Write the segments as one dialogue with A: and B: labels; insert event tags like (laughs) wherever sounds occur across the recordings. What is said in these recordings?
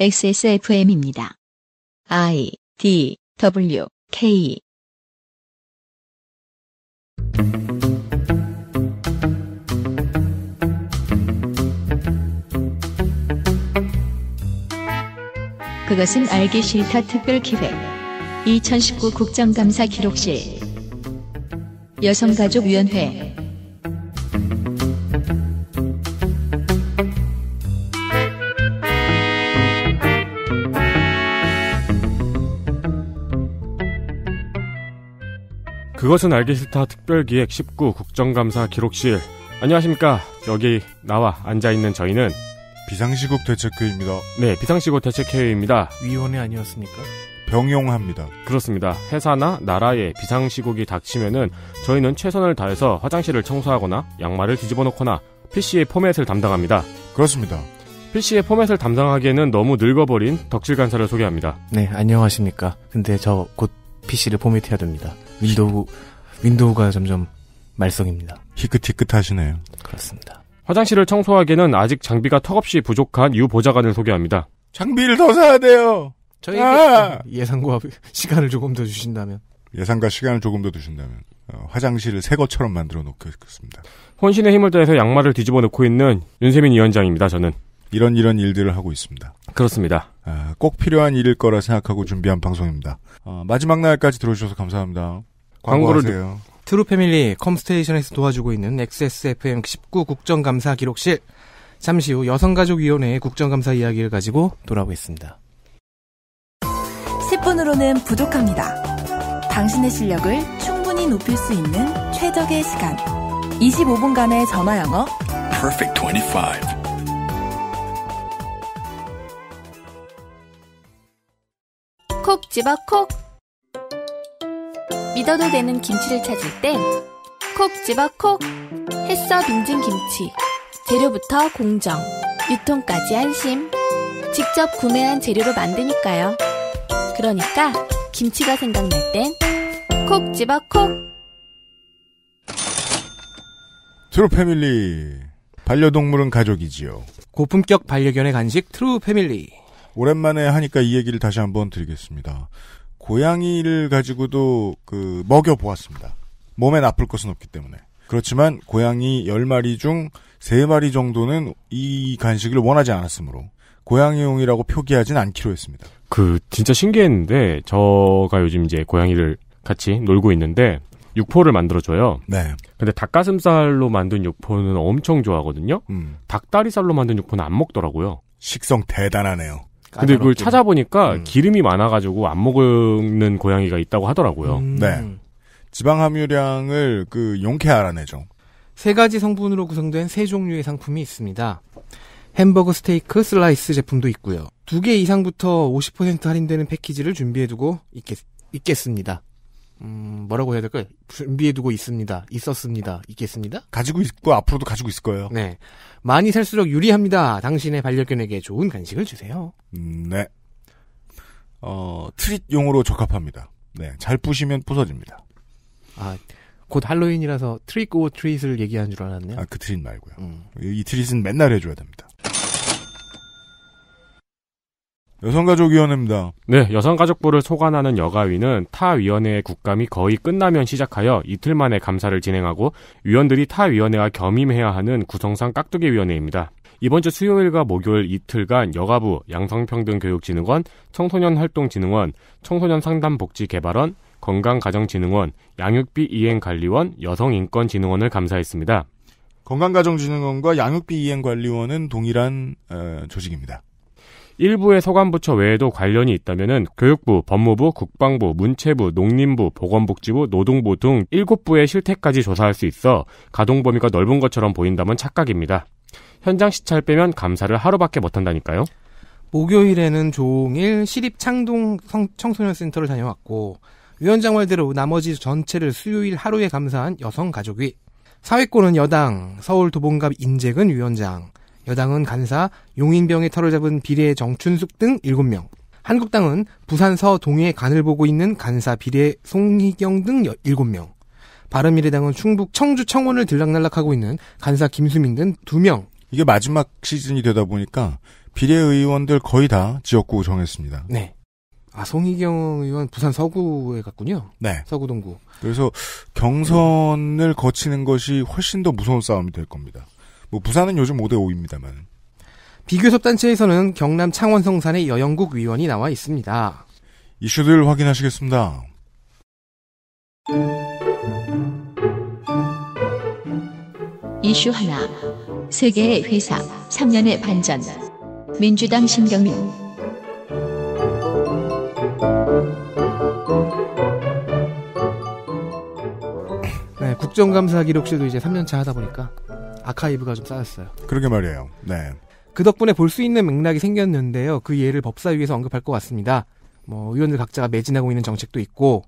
A: XSFM입니다. I D W K 그것은 알기 싫다 특별 기획 2019 국정감사 기록실 여성가족위원회
B: 그것은 알기 싫다 특별기획 19 국정감사 기록실. 안녕하십니까. 여기 나와 앉아있는 저희는 비상시국 대책회의입니다. 네, 비상시국 대책회의입니다. 위원회 아니었습니까? 병용합니다. 그렇습니다. 회사나 나라에 비상시국이 닥치면은 저희는 최선을 다해서 화장실을 청소하거나 양말을 뒤집어 놓거나 PC의 포맷을 담당합니다. 그렇습니다. PC의 포맷을 담당하기에는 너무 늙어버린 덕질 간사를 소개합니다.
C: 네, 안녕하십니까. 근데 저 곧 PC를 포맷해야 됩니다. 윈도우 윈도우가 점점
B: 말썽입니다. 희끗희끗하시네요. 그렇습니다. 화장실을 청소하기에는 아직 장비가 턱없이 부족한 유 보좌관을 소개합니다.
D: 장비를 더 사야 돼요. 저희에 아! 예상과 (laughs) 시간을 조금 더 주신다면 예상과 시간을 조금 더 주신다면 어, 화장실을 새 것처럼 만들어 놓겠습니다.
B: 혼신의 힘을 다해서 양말을 뒤집어 놓고 있는 윤세민 위원장입니다. 저는
D: 이런 이런 일들을 하고 있습니다. 그렇습니다. 아, 꼭 필요한 일일 거라 생각하고 준비한 방송입니다. 아, 마지막 날까지 들어주셔서 감사합니다. 광고를 광하세요
C: 트루패밀리 컴스테이션에서 도와주고 있는 XSFM 19 국정감사 기록실 잠시 후 여성가족위원회의 국정감사 이야기를 가지고 돌아오겠습니다.
A: 10분으로는 부족합니다. 당신의 실력을 충분히 높일 수 있는 최적의 시간 25분간의 전화 영어
D: Perfect 25콕
A: 집어 콕 믿어도 되는 김치를 찾을 땐 콕 집어 콕 햇서 빙진 김치 재료부터 공정 유통까지 안심 직접 구매한 재료로 만드니까요 그러니까 김치가 생각날 땐콕 집어 콕
D: 트루 패밀리 반려동물은 가족이지요 고품격 반려견의 간식 트루 패밀리 오랜만에 하니까 이 얘기를 다시 한번 드리겠습니다 고양이를 가지고도 그 먹여 보았습니다. 몸에 나쁠 것은 없기 때문에. 그렇지만 고양이 10마리 중 3마리 정도는 이 간식을 원하지 않았으므로
B: 고양이용이라고 표기하진
D: 않기로 했습니다.
B: 그 진짜 신기했는데 저가 요즘 이제 고양이를 같이 놀고 있는데 육포를 만들어줘요. 네. 근데 닭가슴살로 만든 육포는 엄청 좋아하거든요. 음. 닭다리살로 만든 육포는 안 먹더라고요. 식성 대단하네요. 근데 그걸 찾아보니까 음. 기름이 많아가지고 안 먹는 고양이가 있다고 하더라고요. 음. 네. 음.
D: 지방 함유량을 그 용케 알아내죠.
C: 세 가지 성분으로 구성된 세 종류의 상품이 있습니다. 햄버거 스테이크 슬라이스 제품도 있고요. 두 개 이상부터 50% 할인되는 패키지를 준비해두고 있겠, 있겠습니다. 음, 뭐라고 해야 될까요? 준비해두고 있습니다. 있었습니다. 있겠습니다. 가지고 있고 앞으로도 가지고 있을 거예요. 네. 많이 살수록 유리합니다. 당신의 반려견에게 좋은 간식을 주세요. 음, 네. 어, 트릿용으로 적합합니다. 네. 잘 부시면 부서집니다. 아, 곧 할로윈이라서
D: 트릭 오 트릿을 얘기한 줄 알았네요. 아, 그 트릿 말고요. 음. 이 트릿은 맨날 해줘야 됩니다. 여성가족위원회입니다.
B: 네, 여성가족부를 소관하는 여가위는 타 위원회의 국감이 거의 끝나면 시작하여 이틀 만에 감사를 진행하고 위원들이 타 위원회와 겸임해야 하는 구성상 깍두기 위원회입니다. 이번 주 수요일과 목요일 이틀간 여가부, 양성평등교육진흥원, 청소년활동진흥원, 청소년상담복지개발원, 건강가정진흥원, 양육비 이행관리원, 여성인권진흥원을 감사했습니다. 건강가정진흥원과
D: 양육비 이행관리원은 동일한 어, 조직입니다.
B: 일부의 서관부처 외에도 관련이 있다면은 교육부, 법무부, 국방부, 문체부, 농림부, 보건복지부, 노동부 등 7부의 실태까지 조사할 수 있어 가동 범위가 넓은 것처럼 보인다면 착각입니다. 현장 시찰 빼면 감사를 하루밖에 못한다니까요.
C: 목요일에는 종일 시립 창동 청소년센터를 다녀왔고 위원장 말대로 나머지 전체를 수요일 하루에 감사한 여성 가족이 사회권은 여당 서울 도봉갑 인재근 위원장 여당은 간사, 용인병의 털을 잡은 비례 정춘숙 등 7명, 한국당은 부산 서 동해 간을 보고 있는 간사 비례 송희경 등 7명, 바른미래당은 충북 청주 청원을 들락날락하고 있는 간사 김수민 등 2명. 이게 마지막 시즌이 되다
D: 보니까 비례의원들 거의 다 지역구 정했습니다.
C: 네. 아, 송희경 의원 부산 서구에 갔군요. 네. 서구 동구.
D: 그래서 경선을 거치는 것이 훨씬 더 무서운 싸움이 될 겁니다. 뭐 부산은 요즘 5대 5입니다만.
C: 비교섭 단체에서는 경남 창원 성산의 여영국 위원이 나와 있습니다. 이슈들 확인하시겠습니다.
A: 이슈 하나. 세계의 회사 3년의 반전. 민주당 신경민.
C: 네, 국정감사 기록실도 이제 3년차 하다 보니까 아카이브가 좀 쌓였어요. 그러게 말이에요. 네. 그 덕분에 볼 수 있는 맥락이 생겼는데요. 그 예를 법사위에서 언급할 것 같습니다. 뭐 의원들 각자가 매진하고 있는 정책도 있고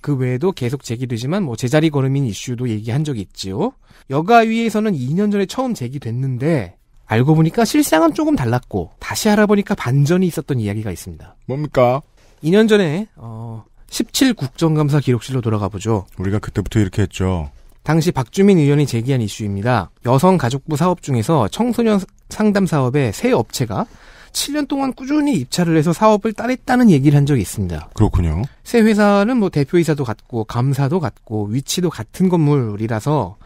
C: 그 외에도 계속 제기되지만 뭐 제자리 걸음인 이슈도 얘기한 적이 있지요. 여가위에서는 2년 전에 처음 제기됐는데 알고 보니까 실상은 조금 달랐고 다시 알아보니까 반전이 있었던 이야기가 있습니다. 뭡니까? 2년 전에 어, 17 국정감사 기록실로 돌아가 보죠. 우리가 그때부터 이렇게 했죠. 당시 박주민 의원이 제기한 이슈입니다. 여성가족부 사업 중에서 청소년 상담 사업의새 업체가 7년 동안 꾸준히 입찰을 해서 사업을 따냈다는 얘기를 한 적이 있습니다. 그렇군요. 새 회사는 뭐 대표이사도 같고 감사도 같고 위치도 같은 건물이라서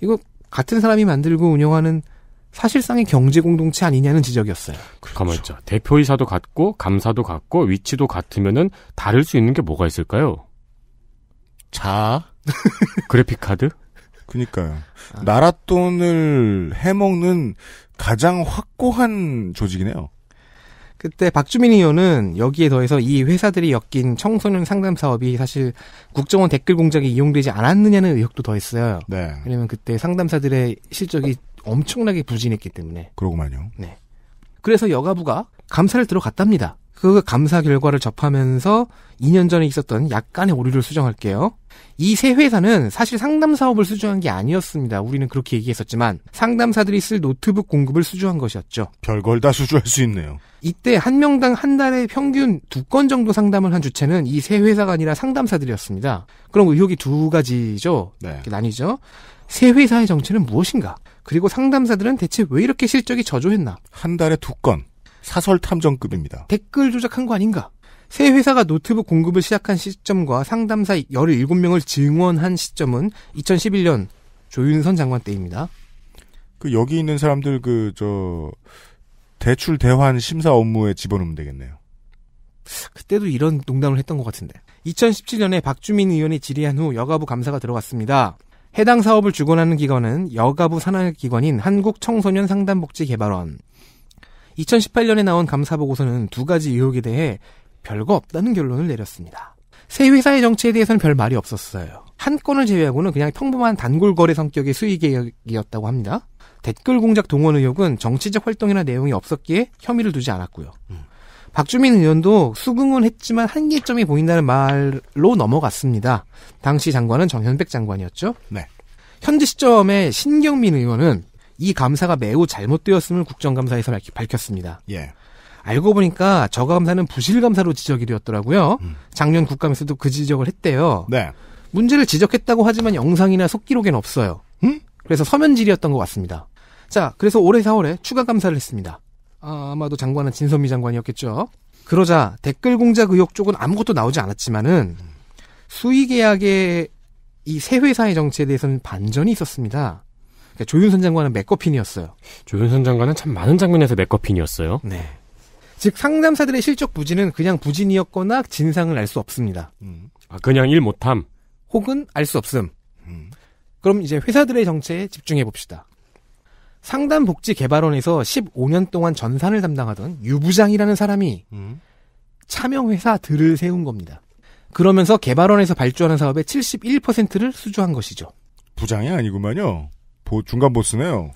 C: 이거 같은 사람이 만들고 운영하는 사실상의 경제 공동체 아니냐는
B: 지적이었어요. 그렇죠. 가만 있자. 대표이사도 같고 감사도 같고 위치도 같으면은 다를 수 있는 게 뭐가 있을까요? 자, (laughs) 그래픽 카드?
C: 그니까요. 아. 나라 돈을 해먹는 가장 확고한 조직이네요. 그때 박주민 의원은 여기에 더해서 이 회사들이 엮인 청소년 상담 사업이 사실 국정원 댓글 공작에 이용되지 않았느냐는 의혹도 더했어요. 네. 왜냐면 그때 상담사들의 실적이 엄청나게 부진했기 때문에. 그러고만요. 네. 그래서 여가부가 감사를 들어갔답니다. 그 감사 결과를 접하면서 2년 전에 있었던 약간의 오류를 수정할게요. 이 세 회사는 사실 상담 사업을 수주한 게 아니었습니다. 우리는 그렇게 얘기했었지만 상담사들이 쓸 노트북 공급을 수주한 것이었죠. 별걸 다 수주할 수 있네요. 이때 한 명당 한 달에 평균 두 건 정도 상담을 한 주체는 이 세 회사가 아니라 상담사들이었습니다. 그럼 의혹이 두 가지죠. 네. 나뉘죠. 세 회사의 정체는 무엇인가? 그리고 상담사들은 대체 왜 이렇게 실적이 저조했나? 한 달에 두 건. 사설 탐정급입니다. 댓글 조작한 거 아닌가? 새 회사가 노트북 공급을 시작한 시점과 상담사 17명을 증원한 시점은 2011년 조윤선 장관 때입니다. 그 여기 있는 사람들
D: 그 저 대출 대환 심사 업무에 집어넣으면 되겠네요.
C: 그때도 이런 농담을 했던 것 같은데. 2017년에 박주민 의원이 질의한 후 여가부 감사가 들어갔습니다. 해당 사업을 주관하는 기관은 여가부 산하기관인 한국청소년상담복지개발원. 2018년에 나온 감사보고서는 두 가지 의혹에 대해 별거 없다는 결론을 내렸습니다. 새 회사의 정체에 대해서는 별 말이 없었어요. 한 건을 제외하고는 그냥 평범한 단골 거래 성격의 수익 계약이었다고 합니다. 댓글 공작 동원 의혹은 정치적 활동이나 내용이 없었기에 혐의를 두지 않았고요. 음. 박주민 의원도 수긍은 했지만 한계점이 보인다는 말로 넘어갔습니다. 당시 장관은 정현백 장관이었죠. 네. 현지 시점에 신경민 의원은 이 감사가 매우 잘못되었음을 국정감사에서 밝혔습니다. 예. 알고 보니까 저 감사는 부실감사로 지적이 되었더라고요. 음. 작년 국감에서도 그 지적을 했대요. 네. 문제를 지적했다고 하지만 영상이나 속기록엔 없어요. 음? 그래서 서면 질이었던것 같습니다. 자, 그래서 올해 4월에 추가 감사를 했습니다. 아, 마도 장관은 진선미 장관이었겠죠. 그러자 댓글 공작 의혹 쪽은 아무것도 나오지 않았지만은 음. 수의 계약의 이새 회사의 정체에 대해서는 반전이 있었습니다. 그러니까 조윤선 장관은 맥거핀이었어요. 조윤선 장관은 참 많은 장면에서 맥거핀이었어요. 네. 즉 상담사들의 실적 부진은 그냥 부진이었거나 진상을 알 수 없습니다. 음. 아 그냥 일 못함. 혹은 알 수 없음. 음. 그럼 이제 회사들의 정체에 집중해 봅시다. 상담복지개발원에서 15년 동안 전산을 담당하던 유부장이라는 사람이 음. 참여회사들을 세운 겁니다. 그러면서 개발원에서 발주하는 사업의 71%를 수주한 것이죠. 부장이 아니구만요. 보, 중간 보스네요.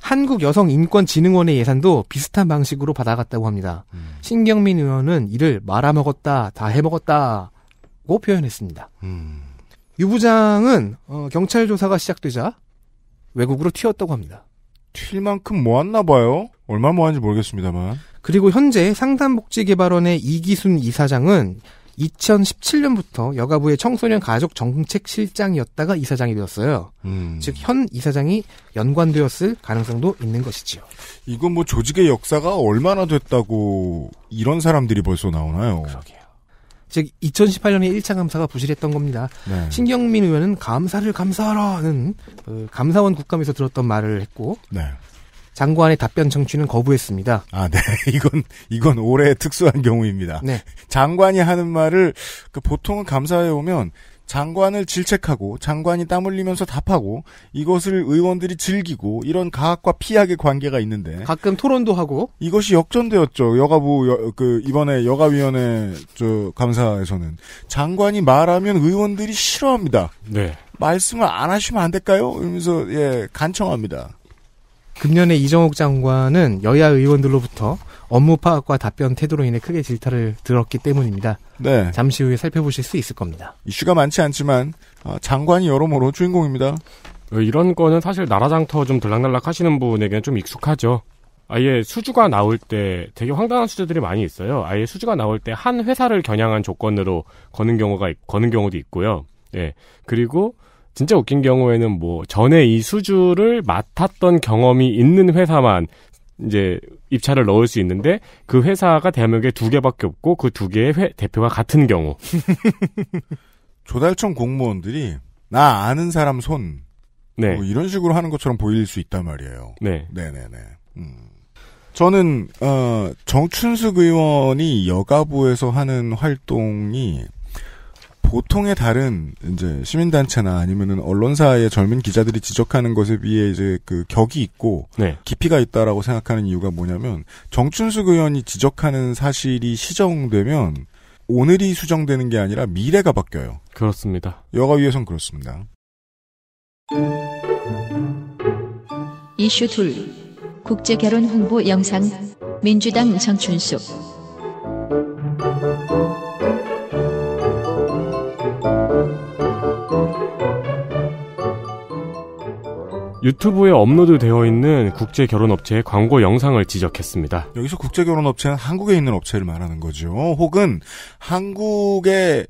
C: 한국여성인권진흥원의 예산도 비슷한 방식으로 받아갔다고 합니다. 음. 신경민 의원은 이를 말아먹었다, 다 해먹었다고 표현했습니다. 음. 유 부장은 어, 경찰 조사가 시작되자 외국으로 튀었다고 합니다. 튈 만큼 모았나 봐요. 얼마 모았는지 모르겠습니다만. 그리고 현재 상담복지개발원의 이기순 이사장은 2017년부터 여가부의 청소년 가족 정책 실장이었다가 이사장이 되었어요. 음. 즉현 이사장이 연관되었을 가능성도 있는 것이지요. 이건 뭐 조직의 역사가
D: 얼마나 됐다고 이런 사람들이 벌써 나오나요? 그러게요.
C: 즉 2018년에 1차 감사가 부실했던 겁니다. 네. 신경민 의원은 감사를 감사하라는 그 감사원 국감에서 들었던 말을 했고 네. 장관의 답변 청취는 거부했습니다. 아, 네. (laughs) 이건 이건 올해 특수한 경우입니다. 네. 장관이 하는 말을
D: 그 보통은 감사해 오면 장관을 질책하고 장관이 땀 흘리면서 답하고 이것을 의원들이 즐기고 이런 과학과 피학의 관계가 있는데 가끔 토론도 하고 이것이 역전되었죠. 여가부 여, 그 이번에 여가위원회 저 감사에서는 장관이 말하면 의원들이 싫어합니다. 네. 말씀을 안 하시면 안 될까요? 이러면서 예 간청합니다.
C: 금년에 이정옥 장관은 여야 의원들로부터 업무 파악과 답변 태도로 인해 크게 질타를 들었기 때문입니다. 네. 잠시
B: 후에 살펴보실 수 있을 겁니다. 이슈가 많지 않지만 어, 장관이 여러모로 주인공입니다. 어, 이런 거는 사실 나라장터 좀 들락날락 하시는 분에게는 좀 익숙하죠. 아예 수주가 나올 때 되게 황당한 수주들이 많이 있어요. 아예 수주가 나올 때 한 회사를 겨냥한 조건으로 거는 경우가 거는 경우도 있고요. 예. 그리고 진짜 웃긴 경우에는 뭐 전에 이 수주를 맡았던 경험이 있는 회사만 이제 입찰을 넣을 수 있는데 그 회사가 대한민국에 두 개밖에 없고 그 두 개의 회, 대표가 같은 경우. (laughs)
D: 조달청 공무원들이 나 아는 사람 손. 네. 뭐 이런 식으로 하는 것처럼 보일 수 있단 말이에요. 네. 네네네. 음. 저는, 어, 정춘숙 의원이 여가부에서 하는 활동이 보통의 다른 이제 시민단체나 아니면은 언론사의 젊은 기자들이 지적하는 것에 비해 이제 그 격이 있고 네. 깊이가 있다라고 생각하는 이유가 뭐냐면 정춘숙 의원이 지적하는 사실이 시정되면 오늘이 수정되는 게 아니라 미래가 바뀌어요. 그렇습니다. 여가위에선 그렇습니다.
A: 이슈 둘 국제 결혼 홍보 영상 민주당 정춘숙
B: 유튜브에 업로드 되어 있는 국제 결혼 업체의 광고 영상을 지적했습니다. 여기서 국제 결혼 업체는 한국에 있는 업체를 말하는 거죠. 혹은 한국에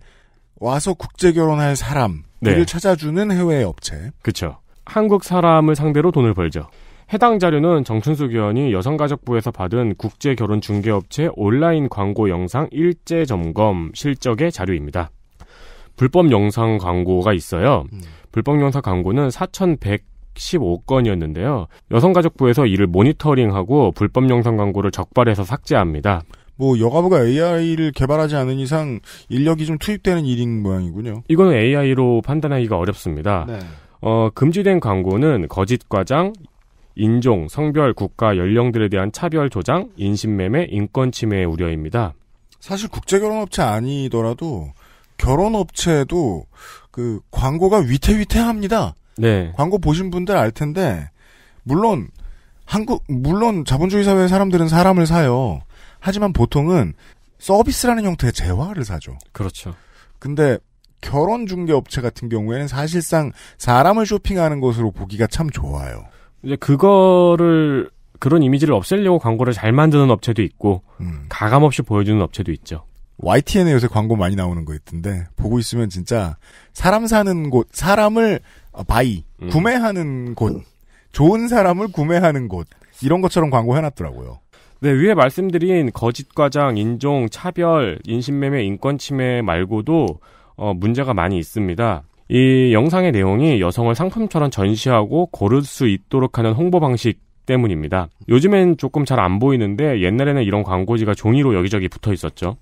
B: 와서 국제 결혼할 사람 네. 을 찾아주는 해외 업체. 그렇죠. 한국 사람을 상대로 돈을 벌죠. 해당 자료는 정춘수 의원이 여성가족부에서 받은 국제결혼중개업체 온라인 광고 영상 일제 점검 실적의 자료입니다. 불법 영상 광고가 있어요. 음. 불법 영상 광고는 4,100 115건이었는데요. 여성가족부에서 이를 모니터링하고 불법 영상 광고를 적발해서 삭제합니다.
D: 뭐 여가부가 AI를 개발하지 않은 이상 인력이 좀
B: 투입되는 일인 모양이군요. 이거는 AI로 판단하기가 어렵습니다. 네. 어, 금지된 광고는 거짓 과장, 인종, 성별, 국가, 연령들에 대한 차별 조장, 인신매매, 인권 침해의 우려입니다.
D: 사실 국제 결혼업체 아니더라도 결혼업체도 그 광고가 위태위태합니다. 네. 광고 보신 분들 알 텐데 물론 한국 물론 자본주의 사회 의 사람들은 사람을 사요. 하지만 보통은 서비스라는 형태의 재화를 사죠. 그렇죠. 근데 결혼 중개 업체 같은 경우에는 사실상 사람을 쇼핑하는 것으로 보기가 참 좋아요.
B: 이제 그거를 그런 이미지를 없애려고 광고를 잘 만드는 업체도 있고 음. 가감 없이 보여주는 업체도 있죠.
D: YTN에 요새 광고 많이 나오는 거 있던데 보고 있으면 진짜 사람 사는 곳, 사람을 어, 바이 음. 구매하는 곳 좋은 사람을 구매하는 곳 이런 것처럼 광고 해놨더라고요.
B: 네, 위에 말씀드린 거짓 과장, 인종, 차별, 인신매매, 인권 침해 말고도 어, 문제가 많이 있습니다. 이 영상의 내용이 여성을 상품처럼 전시하고 고를 수 있도록 하는 홍보 방식 때문입니다. 요즘엔 조금 잘 안 보이는데 옛날에는 이런 광고지가 종이로 여기저기 붙어 있었죠.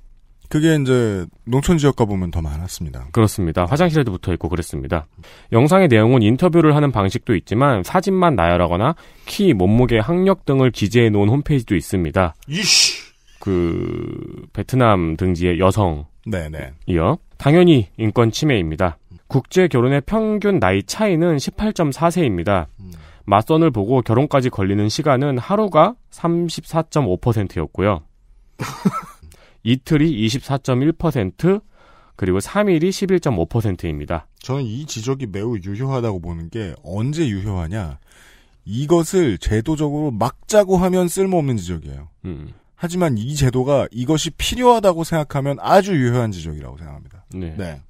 B: 그게 이제 농촌 지역 가보면 더 많았습니다. 그렇습니다. 화장실에도 붙어 있고 그랬습니다. 영상의 내용은 인터뷰를 하는 방식도 있지만 사진만 나열하거나 키, 몸무게, 학력 등을 기재해 놓은 홈페이지도 있습니다. 이씨! 그, 베트남 등지의 여성. 네네. 이어. 당연히 인권 침해입니다. 국제 결혼의 평균 나이 차이는 18.4세입니다. 음. 맞선을 보고 결혼까지 걸리는 시간은 하루가 34.5%였고요. (laughs) 이틀이 24.1%, 그리고 3일이 11.5%입니다. 저는 이
D: 지적이 매우 유효하다고 보는 게 언제 유효하냐? 이것을 제도적으로 막자고 하면 쓸모없는 지적이에요. 음. 하지만 이 제도가 이것이 필요하다고 생각하면 아주 유효한 지적이라고 생각합니다. 네. 네.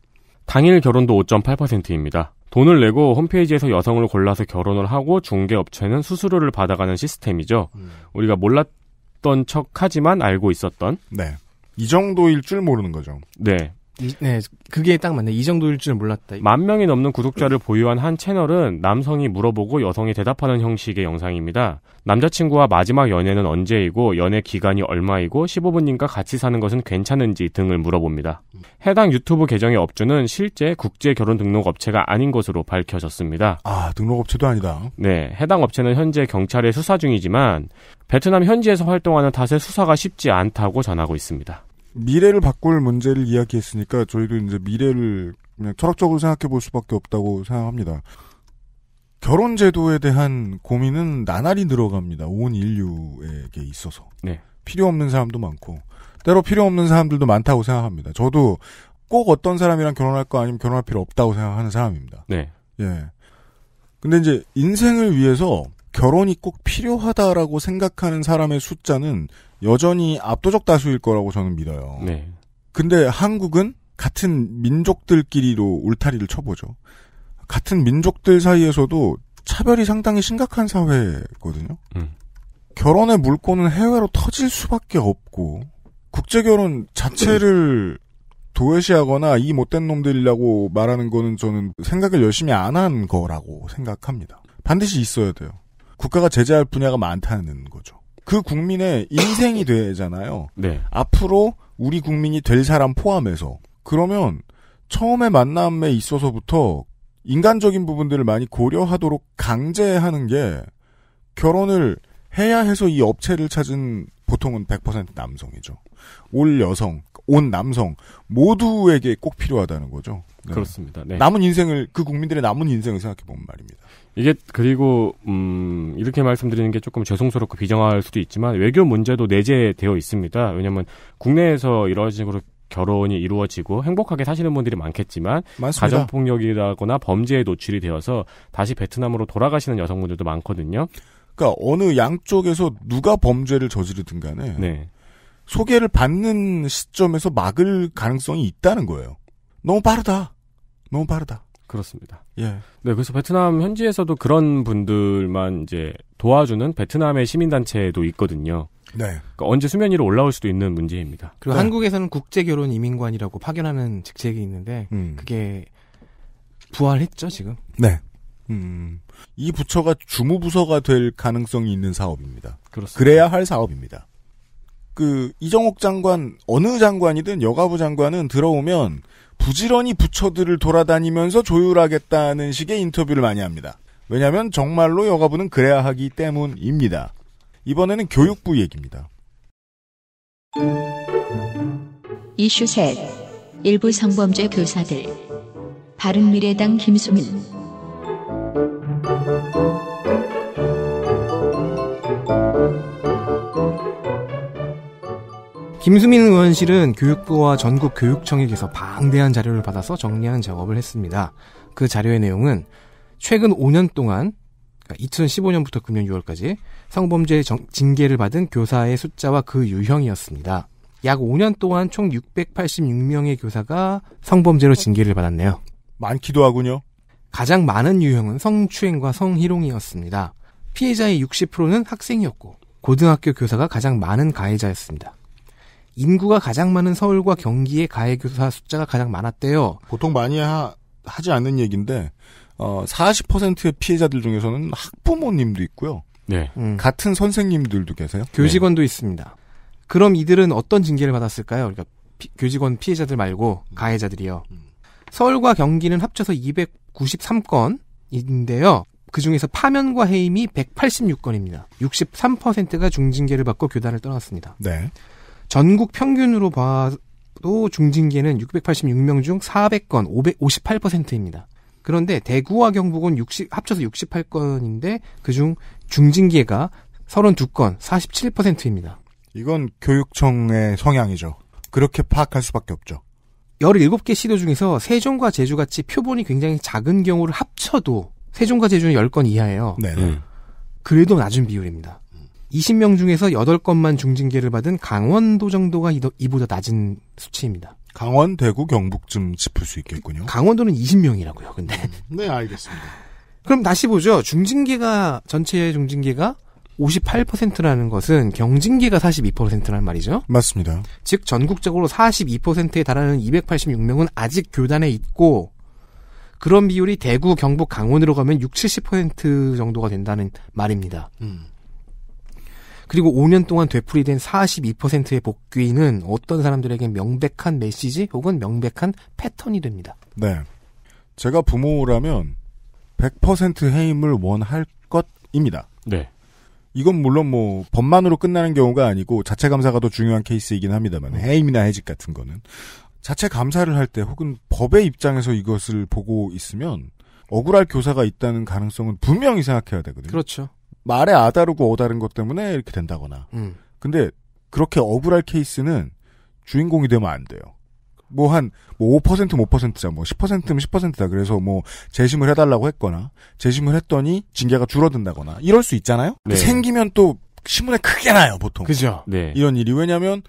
B: 당일 결혼도 5.8%입니다. 돈을 내고 홈페이지에서 여성을 골라서 결혼을 하고 중개업체는 수수료를 받아가는 시스템이죠. 음. 우리가 몰랐던 척 하지만 알고 있었던.
C: 네. 이 정도일 줄 모르는 거죠. 네. 네, 그게 딱 맞네. 이 정도일 줄 몰랐다.
B: 만 명이 넘는 구독자를 보유한 한 채널은 남성이 물어보고 여성이 대답하는 형식의 영상입니다. 남자친구와 마지막 연애는 언제이고 연애 기간이 얼마이고 1 5분님과 같이 사는 것은 괜찮은지 등을 물어봅니다. 해당 유튜브 계정의 업주는 실제 국제 결혼 등록 업체가 아닌 것으로 밝혀졌습니다. 아, 등록
D: 업체도 아니다.
B: 네, 해당 업체는 현재 경찰에 수사 중이지만 베트남 현지에서 활동하는 탓에 수사가 쉽지 않다고 전하고 있습니다.
D: 미래를 바꿀 문제를 이야기했으니까 저희도 이제 미래를 그냥 철학적으로 생각해 볼 수밖에 없다고 생각합니다. 결혼 제도에 대한 고민은 나날이 늘어갑니다. 온 인류에게 있어서. 네. 필요 없는 사람도 많고 때로 필요 없는 사람들도 많다고 생각합니다. 저도 꼭 어떤 사람이랑 결혼할 거 아니면 결혼할 필요 없다고 생각하는 사람입니다. 네. 예. 근데 이제 인생을 위해서 결혼이 꼭 필요하다라고 생각하는 사람의 숫자는 여전히 압도적 다수일 거라고 저는 믿어요. 네. 근데 한국은 같은 민족들끼리로 울타리를 쳐보죠. 같은 민족들 사이에서도 차별이 상당히 심각한 사회거든요. 음. 결혼의 물꼬는 해외로 터질 수밖에 없고 국제 결혼 자체를 도외시하거나 이 못된 놈들이라고 말하는 거는 저는 생각을 열심히 안 한 거라고 생각합니다. 반드시 있어야 돼요. 국가가 제재할 분야가 많다는 거죠. 그 국민의 인생이 되잖아요. 네. 앞으로 우리 국민이 될 사람 포함해서 그러면 처음에 만남에 있어서부터 인간적인 부분들을 많이 고려하도록 강제하는 게 결혼을 해야 해서 이 업체를 찾은 보통은 100% 남성이죠. 올 여성, 온 남성 모두에게 꼭 필요하다는 거죠. 네. 그렇습니다. 네. 남은
B: 인생을 그 국민들의 남은 인생을 생각해 보면 말입니다. 이게 그리고 음 이렇게 말씀드리는 게 조금 죄송스럽고 비정할 수도 있지만 외교 문제도 내재되어 있습니다. 왜냐하면 국내에서 이런 식으로 결혼이 이루어지고 행복하게 사시는 분들이 많겠지만 가정 폭력이라거나 범죄에 노출이 되어서 다시 베트남으로 돌아가시는 여성분들도 많거든요. 그러니까 어느 양쪽에서 누가 범죄를 저지르든
D: 간에 네. 소개를 받는 시점에서 막을 가능성이 있다는 거예요. 너무 빠르다. 너무 빠르다.
B: 그렇습니다. 예. 네, 그래서 베트남 현지에서도 그런 분들만 이제 도와주는 베트남의 시민단체도 있거든요. 네. 그러니까 언제 수면 위로 올라올 수도 있는 문제입니다. 그리고 네.
C: 한국에서는 국제결혼 이민관이라고 파견하는 직책이 있는데 음. 그게 부활했죠 지금.
B: 네. 음,
D: 이 부처가 주무부서가 될 가능성이 있는 사업입니다. 그렇습니다. 그래야 할 사업입니다. 그 이정옥 장관 어느 장관이든 여가부 장관은 들어오면 부지런히 부처들을 돌아다니면서 조율하겠다는 식의 인터뷰를 많이 합니다. 왜냐하면 정말로 여가부는 그래야 하기 때문입니다. 이번에는 교육부 얘기입니다.
A: 이슈 셋 일부 성범죄 교사들 바른미래당 김수민
C: 김수민 의원실은 교육부와 전국 교육청에게서 방대한 자료를 받아서 정리한 작업을 했습니다. 그 자료의 내용은 최근 5년 동안 2015년부터 그러니까 금년 6월까지 성범죄 징계를 받은 교사의 숫자와 그 유형이었습니다. 약 5년 동안 총 686명의 교사가 성범죄로 징계를 받았네요. 많기도 하군요. 가장 많은 유형은 성추행과 성희롱이었습니다. 피해자의 60%는 학생이었고 고등학교 교사가 가장 많은 가해자였습니다. 인구가 가장 많은 서울과 경기의 가해교사 숫자가 가장 많았대요. 보통 많이 하, 하지 않는 얘기인데 어, 40%의 피해자들 중에서는 학부모님도 있고요. 네. 음. 같은 선생님들도 계세요. 교직원도 네. 있습니다. 그럼 이들은 어떤 징계를 받았을까요? 그러니까 피, 교직원 피해자들 말고 가해자들이요. 음. 서울과 경기는 합쳐서 293건인데요. 그 중에서 파면과 해임이 186건입니다. 63%가 중징계를 받고 교단을 떠났습니다. 네. 전국 평균으로 봐도 중징계는 686명 중 400건 558%입니다. 그런데 대구와 경북은 60, 합쳐서 68건인데 그중 중징계가 32건 47%입니다. 이건 교육청의 성향이죠. 그렇게 파악할 수밖에 없죠. 17개 시도 중에서 세종과 제주같이 표본이 굉장히 작은 경우를 합쳐도 세종과 제주는 10건 이하예요. 네. 음. 그래도 낮은 비율입니다. 20명 중에서 8건만 중징계를 받은 강원도 정도가 이보다 낮은 수치입니다. 강원, 대구, 경북쯤 짚을 수 있겠군요. 강원도는 20명이라고요. 근데
D: 음, 네, 알겠습니다.
C: (laughs) 그럼 다시 보죠. 중징계가 전체의 중징계가 58%라는 것은 경징계가 42%라는 말이죠. 맞습니다. 즉 전국적으로 42%에 달하는 286명은 아직 교단에 있고 그런 비율이 대구, 경북, 강원으로 가면 6, 0 70% 정도가 된다는 말입니다. 음. 그리고 5년 동안 되풀이된 42%의 복귀는 어떤 사람들에게 명백한 메시지 혹은 명백한 패턴이 됩니다. 네. 제가 부모라면 100% 해임을
D: 원할 것입니다. 네. 이건 물론 뭐 법만으로 끝나는 경우가 아니고 자체 감사가 더 중요한 케이스이긴 합니다만 음. 해임이나 해직 같은 거는 자체 감사를 할 때 혹은 법의 입장에서 이것을 보고 있으면 억울할 교사가 있다는 가능성은 분명히 생각해야 되거든요. 그렇죠. 말에 아다르고 어다른 것 때문에 이렇게 된다거나. 음. 근데 그렇게 억울할 케이스는 주인공이 되면 안 돼요. 뭐 한, 뭐 5%, 5%자, 뭐 10%면 10%다. 그래서 뭐 재심을 해달라고 했거나, 재심을 했더니 징계가 줄어든다거나, 이럴 수 있잖아요? 네. 생기면 또 신문에 크게 나요, 보통. 그죠. 네. 이런 일이. 왜냐면,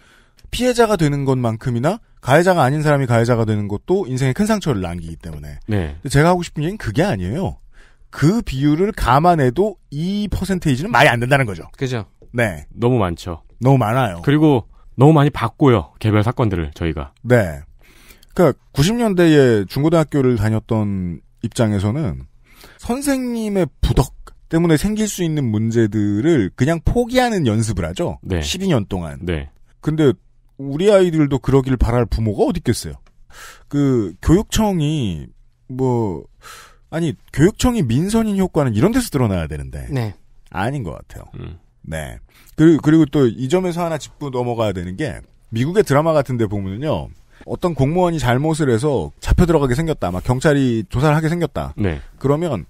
D: 피해자가 되는 것만큼이나 가해자가 아닌 사람이 가해자가 되는 것도 인생에 큰 상처를 남기기 때문에. 네. 제가 하고 싶은 얘기는 그게 아니에요. 그 비율을
B: 감안해도 이 퍼센테이지는 말이 안 된다는 거죠. 그죠. 네. 너무 많죠. 너무 많아요. 그리고 너무 많이 봤고요. 개별 사건들을 저희가.
D: 네. 그러니까 90년대에 중고등학교를 다녔던 입장에서는
B: 선생님의
D: 부덕 때문에 생길 수 있는 문제들을 그냥 포기하는 연습을 하죠. 네. 12년 동안. 네. 근데 우리 아이들도 그러길 바랄 부모가 어디 있겠어요. 그 교육청이 뭐 아니 교육청이 민선인 효과는 이런 데서 드러나야 되는데 네. 아닌 것 같아요. 음. 네. 그리고 그리고 또 이 점에서 하나 짚고 넘어가야 되는 게 미국의 드라마 같은데 보면은요. 어떤 공무원이 잘못을 해서 잡혀 들어가게 생겼다. 막 경찰이 조사를 하게 생겼다. 네. 그러면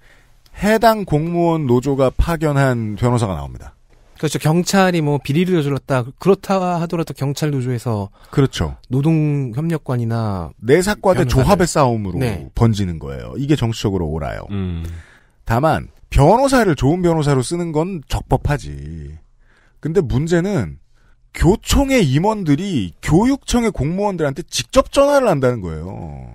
D: 해당 공무원 노조가 파견한 변호사가 나옵니다. 그렇죠. 경찰이 뭐 비리를 저질렀다
C: 그렇다 하더라도 경찰 노조에서 그렇죠. 노동 협력관이나
D: 내사과대 조합의 싸움으로 네. 번지는 거예요. 이게 정치적으로 옳아요. 음. 다만 변호사를 좋은 변호사로 쓰는 건 적법하지. 근데 문제는 교총의 임원들이 교육청의 공무원들한테 직접 전화를 한다는 거예요.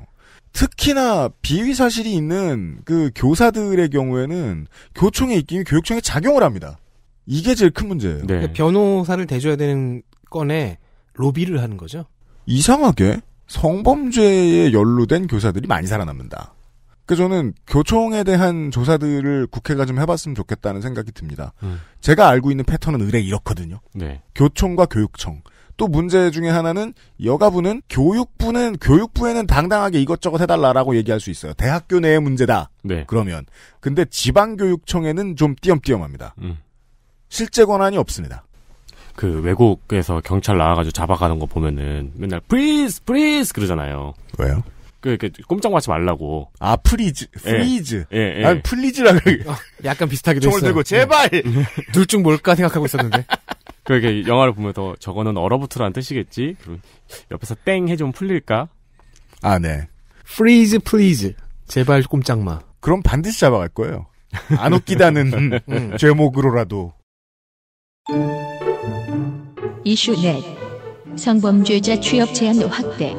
D: 특히나 비위 사실이 있는 그 교사들의 경우에는
C: 교총의 입김이 교육청에 작용을 합니다. 이게 제일 큰 문제예요. 네. 그러니까 변호사를 대줘야 되는 건에 로비를 하는 거죠.
D: 이상하게 성범죄에 연루된 교사들이 많이 살아남는다. 그 저는 교총에 대한 조사들을 국회가 좀 해봤으면 좋겠다는 생각이 듭니다. 음. 제가 알고 있는 패턴은 의뢰 이렇거든요. 네. 교총과 교육청. 또 문제 중에 하나는 여가부는 교육부는 교육부에는 당당하게 이것저것 해달라라고 얘기할 수 있어요. 대학교 내의 문제다. 네. 그러면 근데 지방교육청에는 좀 띄엄띄엄합니다. 음. 실제 권한이 없습니다.
B: 그 외국에서 경찰 나와가지고 잡아가는 거 보면은 맨날 프리즈 프리즈 그러잖아요. 왜요? 그, 그, 꼼짝 마지 말라고. 아, 프리즈. 프리즈. 예, 예, 예. 아니, 플리즈라
C: 그 어, 약간 비슷하게 됐어요. 총을 들고, 네. 제발! (laughs) 둘 중 뭘까 생각하고 있었는데.
B: (laughs) 그렇게 영화를 보면더 저거는 얼어붙으라는 뜻이겠지? 옆에서 땡해주면 풀릴까? 아, 네. 프리즈, 프리즈 제발 꼼짝마. 그럼 반드시 잡아갈 거예요. 안 웃기다는 (laughs) 음.
D: 죄목으로라도.
A: 이슈넷 성범죄자 취업 제한 확대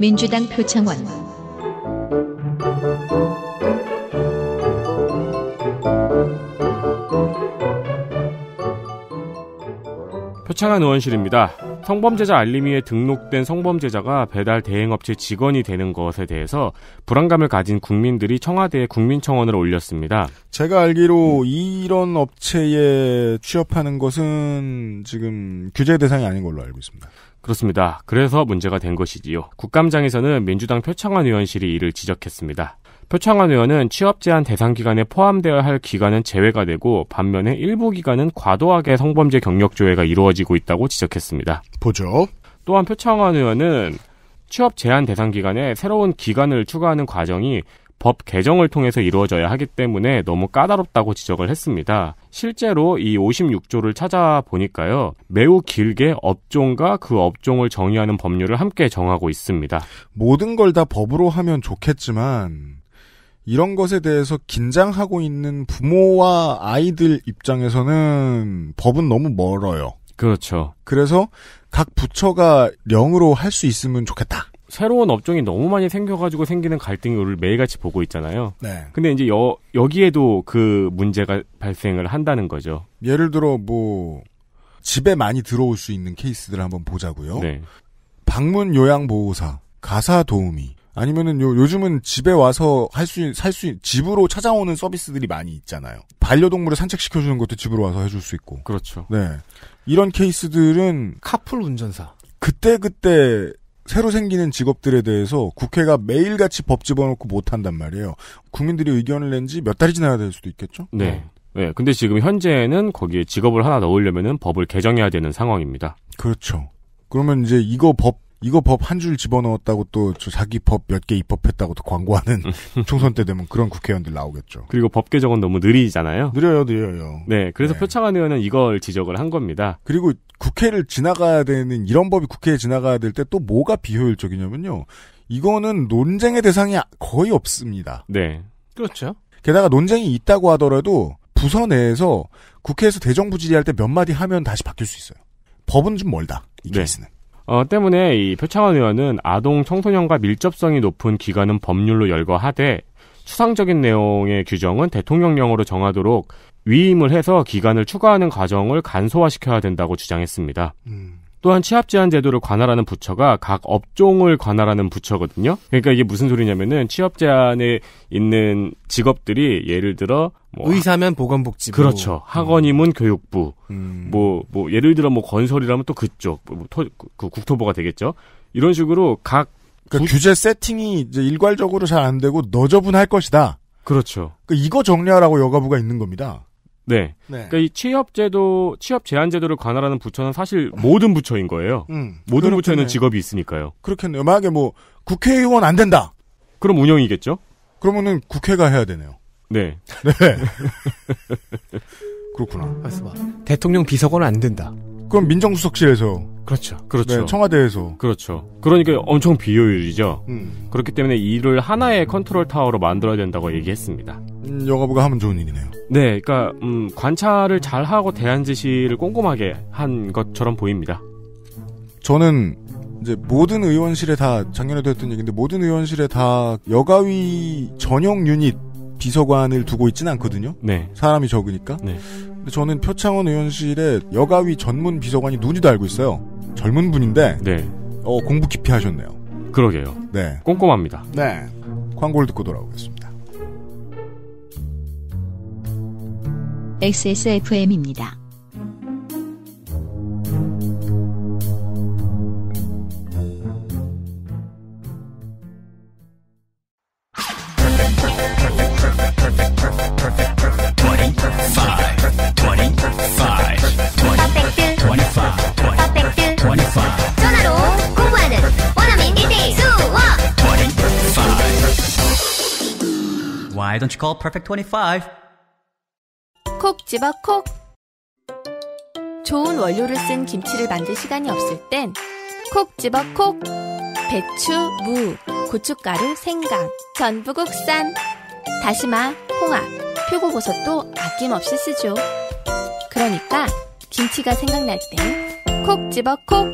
A: 민주당 표창원
B: 표창원 의원실입니다. 성범죄자 알림위에 등록된 성범죄자가 배달 대행업체 직원이 되는 것에 대해서 불안감을 가진 국민들이 청와대에 국민청원을 올렸습니다. 제가
D: 알기로 이런 업체에 취업하는 것은 지금 규제 대상이 아닌 걸로 알고 있습니다.
B: 그렇습니다. 그래서 문제가 된 것이지요. 국감장에서는 민주당 표창원 의원실이 이를 지적했습니다. 표창원 의원은 취업 제한 대상 기간에 포함되어야 할 기간은 제외가 되고 반면에 일부 기간은 과도하게 성범죄 경력 조회가 이루어지고 있다고 지적했습니다. 보죠. 또한 표창원 의원은 취업 제한 대상 기간에 새로운 기간을 추가하는 과정이 법 개정을 통해서 이루어져야 하기 때문에 너무 까다롭다고 지적을 했습니다. 실제로 이 56조를 찾아보니까요. 매우 길게 업종과 그 업종을 정의하는 법률을 함께 정하고 있습니다. 모든 걸 다
D: 법으로 하면 좋겠지만 이런 것에 대해서 긴장하고 있는 부모와 아이들 입장에서는 법은 너무 멀어요. 그렇죠. 그래서 각 부처가 령으로 할 수 있으면 좋겠다.
B: 새로운 업종이 너무 많이 생겨가지고 생기는 갈등을 매일같이 보고 있잖아요. 네. 근데 이제 여, 여기에도 그 문제가 발생을 한다는 거죠.
D: 예를 들어 뭐 집에 많이 들어올 수 있는 케이스들 한번 보자고요. 네. 방문 요양 보호사, 가사 도우미, 아니면은 요 요즘은 집에 와서 할수살수 집으로 찾아오는 서비스들이 많이 있잖아요. 반려동물을 산책시켜 주는 것도 집으로 와서 해줄 수 있고. 그렇죠. 네. 이런 케이스들은
C: 카풀 운전사.
D: 그때 그때 새로 생기는 직업들에 대해서 국회가 매일같이 법 집어넣고 못한단 말이에요. 국민들이 의견을 낸 지 몇 달이 지나야 될 수도 있겠죠? 네.
B: 네. 근데 지금 현재는 거기에 직업을 하나 넣으려면은 법을 개정해야 되는 상황입니다.
D: 그렇죠. 그러면 이제 이거 법 이거 법 한 줄 집어넣었다고 또저 자기 법 몇 개 입법했다고 또 광고하는 (laughs) 총선 때 되면 그런 국회의원들 나오겠죠.
B: 그리고 법 개정은 너무 느리잖아요. 느려요, 느려요. 네, 그래서 네. 표창한 의원은 이걸 지적을 한 겁니다. 그리고 국회를
D: 지나가야 되는 이런 법이 국회에 지나가야 될 때 또 뭐가 비효율적이냐면요. 이거는 논쟁의 대상이 거의 없습니다. 네. 그렇죠. 게다가 논쟁이 있다고 하더라도 부서 내에서 국회에서 대정부 질의할 때 몇 마디 하면 다시 바뀔 수 있어요. 법은 좀 멀다.
B: 이 네. 케이스는. 어, 때문에 이 표창원 의원은 아동 청소년과 밀접성이 높은 기관은 법률로 열거하되 추상적인 내용의 규정은 대통령령으로 정하도록 위임을 해서 기간을 추가하는 과정을 간소화시켜야 된다고 주장했습니다. 음. 또한 취업 제한 제도를 관할하는 부처가 각 업종을 관할하는 부처거든요. 그러니까 이게 무슨 소리냐면은 취업 제한에 있는 직업들이 예를 들어 뭐 의사면 보건복지부 그렇죠. 음. 학원이면 음. 교육부 뭐뭐 음. 뭐 예를 들어 뭐 건설이라면 또 그쪽 뭐, 뭐 토, 그, 그 국토부가 되겠죠. 이런 식으로 각 그러니까 부... 규제 세팅이
D: 이제 일괄적으로 잘 안 되고 너저분할 것이다. 그렇죠. 그러니까 이거 정리하라고 여가부가 있는
B: 겁니다. 네. 네. 그러니까 이 취업제도, 취업 제한제도를 관할하는 부처는 사실 모든 부처인 거예요. 음, 모든 그렇겠네. 부처에는 직업이 있으니까요.
D: 그렇겠네요. 만약에 뭐 국회의원 안 된다. 그럼 운영이겠죠? 그러면은 국회가 해야 되네요. 네. 네. (laughs) 그렇구나. 말씀하. 대통령 비서관 안 된다. 그럼 민정수석실에서 그렇죠. 그렇죠. 네,
B: 청와대에서. 그렇죠. 그러니까 엄청 비효율이죠. 음. 그렇기 때문에 이를 하나의 컨트롤 타워로 만들어야 된다고 얘기했습니다.
D: 음, 여가부가 하면 좋은 일이네요.
B: 네, 그러니까 음, 관찰을 잘 하고 대한 지시를 꼼꼼하게 한 것처럼 보입니다.
D: 저는 이제 모든 의원실에 다 작년에도 했던 얘기인데 모든 의원실에 다 여가위 전용 유닛 비서관을 두고 있지는 않거든요. 네. 사람이 적으니까. 네. 저는 표창원 의원실에 여가위 전문 비서관이 누구도 알고 있어요. 젊은 분인데 네. 어, 공부 깊이
B: 하셨네요. 그러게요. 네.
D: 꼼꼼합니다. 네. 광고를 듣고 돌아오겠습니다.
A: XSFM입니다.
C: 해서 Perfect 25
A: 콕 집어 콕 좋은 원료를 쓴 김치를 만들 시간이 없을 땐 콕 집어 콕 배추, 무, 고춧가루, 생강, 전부 국산 다시마, 홍합, 표고버섯도 아낌없이 쓰죠 그러니까 김치가 생각날 땐콕 집어 콕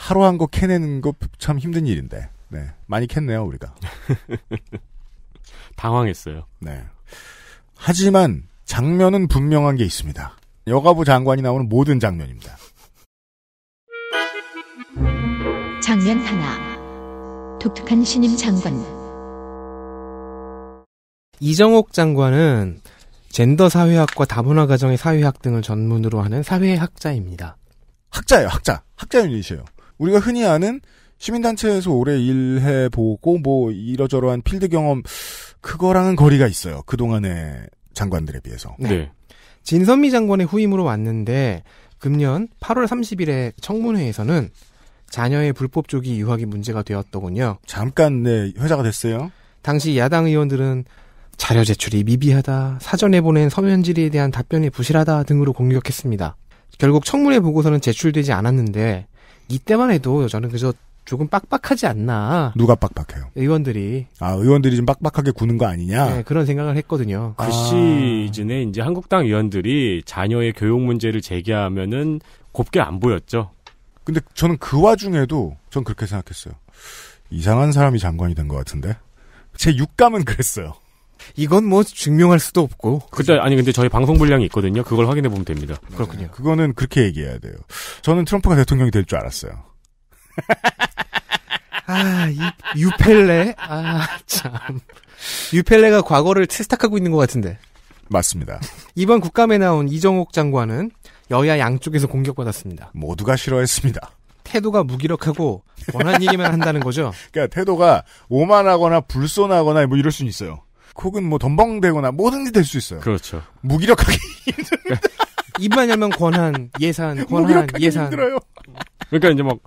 D: 하루 한 거 캐내는 거 참 힘든 일인데 네. 많이 캤네요, 우리가. (laughs)
B: 당황했어요. 네.
D: 하지만 장면은 분명한 게 있습니다. 여가부 장관이 나오는 모든 장면입니다.
A: 장면 하나. 독특한 신임 장관.
C: 이정옥 장관은 젠더 사회학과 다문화 가정의 사회학 등을 전문으로 하는 사회학자입니다. 학자예요, 학자. 학자 유닛이에요. 우리가 흔히 아는
D: 시민단체에서 오래 일해보고 뭐 이러저러한 필드 경험 그거랑은 거리가
C: 있어요. 그동안의 장관들에 비해서. 네. 네. 진선미 장관의 후임으로 왔는데 금년 8월 30일에 청문회에서는 자녀의 불법 조기 유학이 문제가 되었더군요. 잠깐 네 회자가 됐어요. 당시 야당 의원들은 자료 제출이 미비하다, 사전에 보낸 서면 질의에 대한 답변이 부실하다 등으로 공격했습니다. 결국 청문회 보고서는 제출되지 않았는데 이때만 해도 저는 그저 조금 빡빡하지 않나. 누가 빡빡해요? 의원들이. 아, 의원들이 좀 빡빡하게 구는 거 아니냐? 네, 그런 생각을 했거든요.
D: 아. 그 아. 시즌에
B: 이제 한국당 의원들이 자녀의 교육 문제를 제기하면은 곱게 안 보였죠.
D: 근데 저는 그 와중에도 전 그렇게 생각했어요. 이상한 사람이 장관이 된 것 같은데? 제 육감은 그랬어요. 이건
B: 뭐 증명할 수도 없고. 그때 아니 근데 저희 방송 분량이 있거든요. 그걸 확인해 보면 됩니다. 그렇군요. 그거는 그렇게 얘기해야 돼요. 저는 트럼프가 대통령이 될 줄 알았어요.
C: (laughs) 아, 이, 유펠레? 아, 참. 유펠레가 과거를 채스탁하고 있는 것 같은데. 맞습니다. 이번 국감에 나온 이정옥 장관은 여야 양쪽에서 공격받았습니다. 모두가 싫어했습니다. 태도가 무기력하고 원한 얘기만
D: 한다는 거죠. (laughs) 그러니까 태도가 오만하거나 불손하거나 뭐 이럴 수는 있어요. 혹은 뭐
C: 덤벙대거나 뭐든지 될 수 있어요. 그렇죠. 무기력하게 (laughs) 입만 열면 권한, 예산, 권한, 예산. 힘들어요. 그러니까 이제 막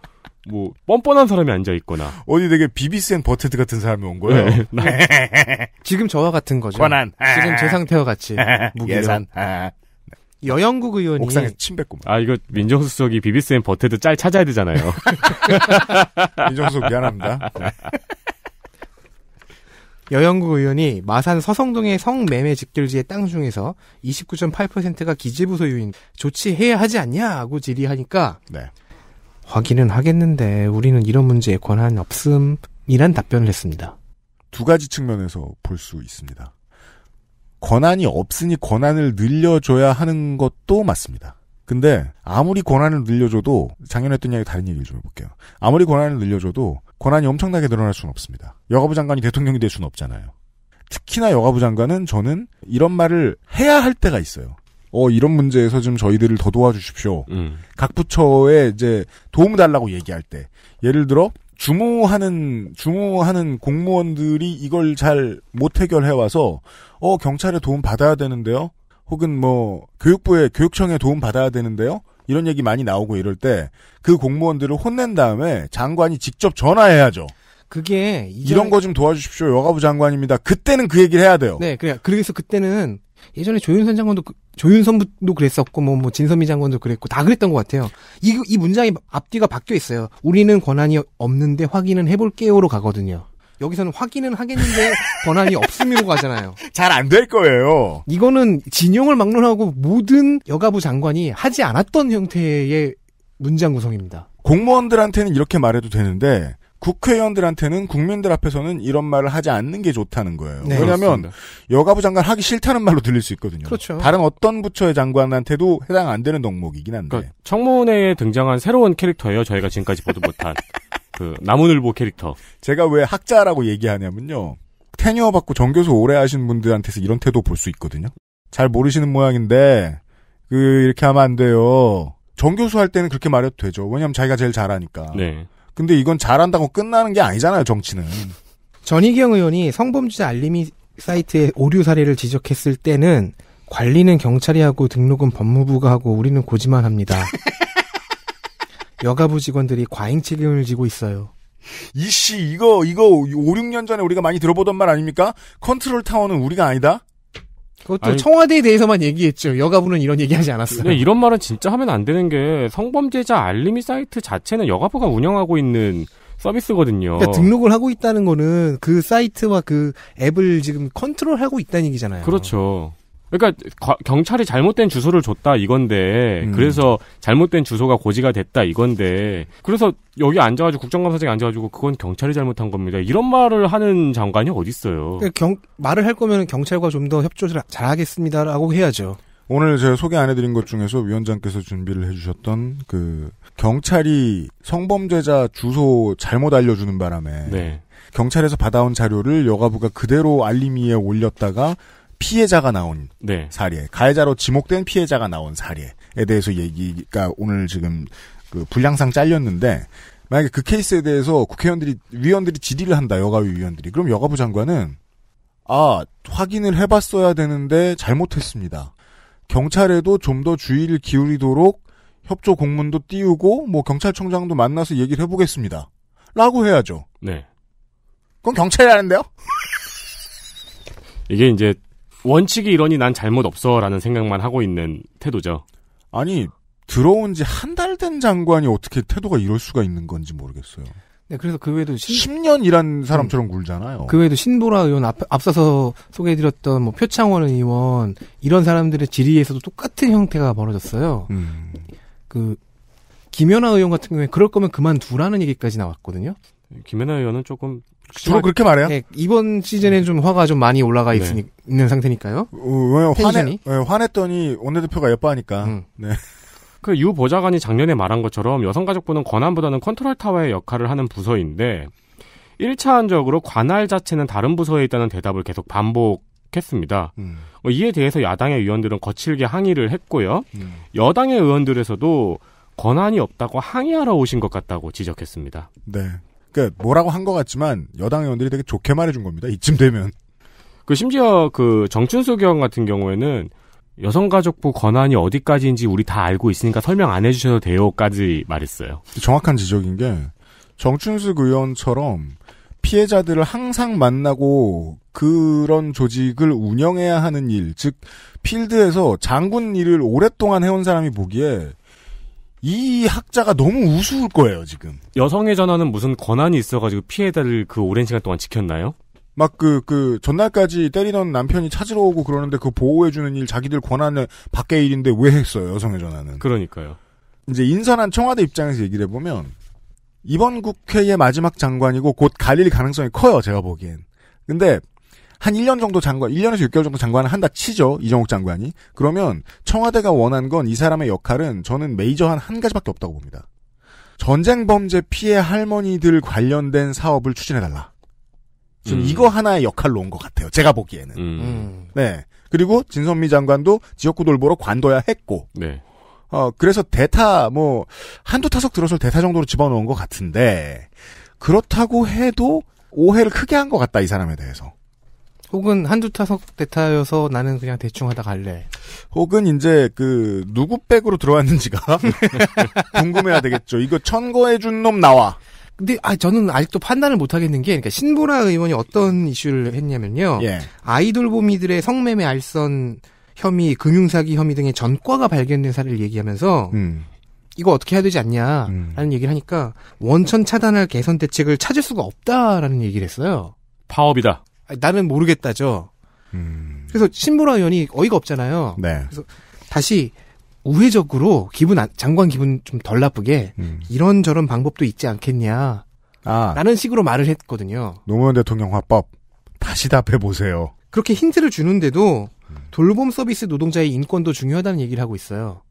B: 뭐 뻔뻔한 사람이 앉아 있거나
D: 어디 되게 비비센 버테드 같은 사람이 온 거예요. 네, 나... (laughs) 지금 저와 같은 거죠. 권한. 지금 제 (laughs) 상태와 같이
C: 무기력. 예산. 여영국 의원이 옥상에 침뱉고
B: 아 이거 민정수석이 비비센 버테드 짤 찾아야 되잖아요. (laughs)
D: 민정수석 미안합니다.
B: 여영국 의원이 마산 서성동의
C: 성매매 직결지의 땅 중에서 29.8%가 기재부 소유인 조치해야 하지 않냐고 질의하니까 네. 확인은 하겠는데 우리는 이런 문제에 권한 없음이란 답변을 했습니다. 두 가지 측면에서 볼 수 있습니다.
D: 권한이 없으니 권한을 늘려줘야 하는 것도 맞습니다. 근데 아무리 권한을 늘려줘도 작년에 했던 이야기 다른 얘기를 좀 해볼게요. 아무리 권한을 늘려줘도 권한이 엄청나게 늘어날 수는 없습니다. 여가부 장관이 대통령이 될 수는 없잖아요. 특히나 여가부 장관은 저는 이런 말을 해야 할 때가 있어요. 어 이런 문제에서 좀 저희들을 더 도와주십시오. 음. 각 부처에 이제 도움 달라고 얘기할 때 예를 들어 주무하는 주무하는 공무원들이 이걸 잘 못 해결해 와서 어 경찰에 도움 받아야 되는데요. 혹은 뭐 교육부에 교육청에 도움 받아야 되는데요. 이런 얘기 많이 나오고 이럴 때 그 공무원들을 혼낸 다음에 장관이 직접 전화해야죠. 그게 이런 거 좀 도와주십시오 여가부 장관입니다. 그때는 그 얘기를 해야 돼요. 네,
C: 그래 그래서 그때는 예전에 조윤선 장관도 그, 조윤선도 그랬었고 뭐, 뭐 진선미 장관도 그랬고 다 그랬던 것 같아요. 이이 문장이 앞뒤가 바뀌어 있어요. 우리는 권한이 없는데 확인은 해볼게요로 가거든요. 여기서는 확인은 하겠는데 (laughs) 권한이 없음으로 가잖아요. 잘 안 될 거예요. 이거는 진영을 막론하고 모든 여가부 장관이 하지 않았던 형태의 문장 구성입니다.
D: 공무원들한테는 이렇게 말해도 되는데 국회의원들한테는 국민들 앞에서는 이런 말을 하지 않는 게 좋다는 거예요. 네, 왜냐하면 그렇습니다. 여가부 장관 하기 싫다는 말로 들릴 수 있거든요. 그렇죠. 다른 어떤 부처의 장관한테도 해당 안 되는 덕목이긴
B: 한데. 그러니까 청문회에 등장한 새로운 캐릭터예요. 저희가 지금까지 보도 못한 (laughs) 그 나무늘보 캐릭터. 제가 왜 학자라고 얘기하냐면요. 테니어
D: 받고 정교수 오래 하신 분들한테서 이런 태도 볼 수 있거든요. 잘 모르시는 모양인데 그 이렇게 하면 안 돼요. 정교수 할 때는 그렇게 말해도 되죠. 왜냐하면 자기가 제일 잘하니까. 네. 근데 이건 잘한다고
C: 끝나는 게 아니잖아요, 정치는. 전희경 의원이 성범죄자 알림이 사이트에 오류 사례를 지적했을 때는 관리는 경찰이 하고 등록은 법무부가 하고 우리는 고지만 합니다. (laughs) 여가부 직원들이 과잉 책임을 지고 있어요. 이씨
D: 이거 이거 5, 6년 전에 우리가 많이 들어보던 말 아닙니까? 컨트롤 타워는 우리가 아니다.
C: 그것도 아니,
B: 청와대에 대해서만 얘기했죠. 여가부는 이런 얘기하지 않았어요. 네, 이런 말은 진짜 하면 안 되는 게 성범죄자 알림이 사이트 자체는 여가부가 운영하고 있는 서비스거든요. 그러니까 등록을
C: 하고 있다는 거는 그 사이트와 그 앱을 지금 컨트롤하고 있다는
B: 얘기잖아요. 그렇죠. 그러니까 경찰이 잘못된 주소를 줬다 이건데 음. 그래서 잘못된 주소가 고지가 됐다 이건데 그래서 여기 앉아가지고 국정감사장에 앉아가지고 그건 경찰이 잘못한 겁니다 이런 말을 하는 장관이 어디 있어요? 그러니까
C: 경, 말을 할 거면 경찰과
D: 좀 더 협조를 잘하겠습니다라고 해야죠. 오늘 제가 소개 안 해드린 것 중에서 위원장께서 준비를 해주셨던 그 경찰이 성범죄자 주소 잘못 알려주는 바람에 네. 경찰에서 받아온 자료를 여가부가 그대로 알림위에 올렸다가 피해자가 나온 네. 사례, 가해자로 지목된 피해자가 나온 사례에 대해서 얘기가 오늘 지금 그 분량상 잘렸는데 만약에 그 케이스에 대해서 국회의원들이 위원들이 질의를 한다 여가위 위원들이 그럼 여가부 장관은 아 확인을 해봤어야 되는데 잘못했습니다. 경찰에도 좀 더 주의를 기울이도록 협조 공문도 띄우고 뭐 경찰청장도 만나서 얘기를 해보겠습니다. 라고 해야죠. 네. 그건 경찰이 하는데요?
B: 이게 이제 원칙이 이러니 난 잘못 없어라는 생각만 하고 있는 태도죠. 아니
D: 들어온 지 한 달 된 장관이 어떻게 태도가 이럴 수가 있는 건지 모르겠어요.
C: 네, 그래서 그 외에도 신... 10년 일한 사람처럼 음. 굴잖아요. 그 외에도 신보라 의원 앞, 앞서서 소개해드렸던 뭐 표창원 의원 이런 사람들의 질의에서도 똑같은 형태가 벌어졌어요. 음. 그 김연아 의원 같은 경우에 그럴 거면 그만두라는 얘기까지 나왔거든요.
B: 김연아 의원은 조금 주로 그렇게 말해요? 네,
C: 이번 시즌엔 좀 화가 좀 많이 올라가 있, 네. 있는 상태니까요. 어, 화내, 네, 화냈더니 원내대표가 예뻐하니까. 음.
B: 네. (laughs) 그유 보좌관이 작년에 말한 것처럼 여성가족부는 권한보다는 컨트롤타워의 역할을 하는 부서인데 1차원적으로 관할 자체는 다른 부서에 있다는 대답을 계속 반복했습니다. 음. 뭐 이에 대해서 야당의 의원들은 거칠게 항의를 했고요. 음. 여당의 의원들에서도 권한이 없다고 항의하러 오신 것 같다고 지적했습니다. 네. 그러니까
D: 뭐라고 한 것 같지만 여당 의원들이 되게 좋게 말해준 겁니다. 이쯤 되면.
B: 그 심지어 그 정춘수 의원 같은 경우에는 여성가족부 권한이 어디까지인지 우리 다 알고 있으니까 설명 안 해주셔도 돼요까지 말했어요.
D: 정확한 지적인 게 정춘수 의원처럼 피해자들을 항상 만나고 그런 조직을 운영해야 하는 일, 즉 필드에서 장군 일을 오랫동안 해온 사람이 보기에 이 학자가 너무 우스울 거예요,
B: 지금. 여성의 전화는 무슨 권한이 있어가지고 피해자를 그 오랜 시간 동안 지켰나요?
D: 막 그, 그, 전날까지 때리던 남편이 찾으러 오고 그러는데 그 보호해주는 일 자기들 권한을 밖의 일인데 왜 했어요, 여성의 전화는. 그러니까요. 이제 인선한 청와대 입장에서 얘기를 해보면, 이번 국회의 마지막 장관이고 곧 갈릴 가능성이 커요, 제가 보기엔. 근데, 한 1년 정도 장관, 1년에서 6개월 정도 장관을 한다 치죠. 이정욱 장관이. 그러면 청와대가 원한 건 이 사람의 역할은 저는 메이저한 한 가지밖에 없다고 봅니다. 전쟁 범죄 피해 할머니들 관련된 사업을 추진해달라. 지금 음. 이거 하나의 역할로 온 것 같아요. 제가 보기에는.
B: 음.
D: 네. 그리고 진선미 장관도 지역구 돌보러 관둬야 했고. 네. 어, 그래서 대타, 뭐, 한두 타석 들어서 대타 정도로 집어넣은 것 같은데,
C: 그렇다고 해도
D: 오해를 크게 한 것 같다, 이 사람에 대해서.
C: 혹은 한두 타석 대타여서 나는 그냥 대충 하다 갈래.
D: 혹은 이제 그 누구 백으로 들어왔는지가 (laughs) 궁금해야 되겠죠. 이거 천거해 준놈 나와.
C: 근데 아 저는 아직도 판단을 못 하겠는 게 그러니까 신보라 의원이 어떤 이슈를 했냐면요. 예. 아이돌 보미들의 성매매 알선 혐의, 금융사기 혐의 등의 전과가 발견된 사례를 얘기하면서 음. 이거 어떻게 해야 되지 않냐라는 음. 얘기를 하니까 원천 차단할 개선 대책을 찾을 수가 없다라는 얘기를 했어요. 파업이다. 나는 모르겠다죠. 음. 그래서 신보라 의원이 어이가 없잖아요. 네. 그래서 다시 우회적으로 기분 장관 기분 좀 덜 나쁘게 음. 이런 저런 방법도 있지 않겠냐. 아, 라는 식으로 말을 했거든요. 노무현 대통령 화법 다시 답해 보세요. 그렇게 힌트를 주는데도 음. 돌봄 서비스 노동자의 인권도 중요하다는 얘기를 하고 있어요.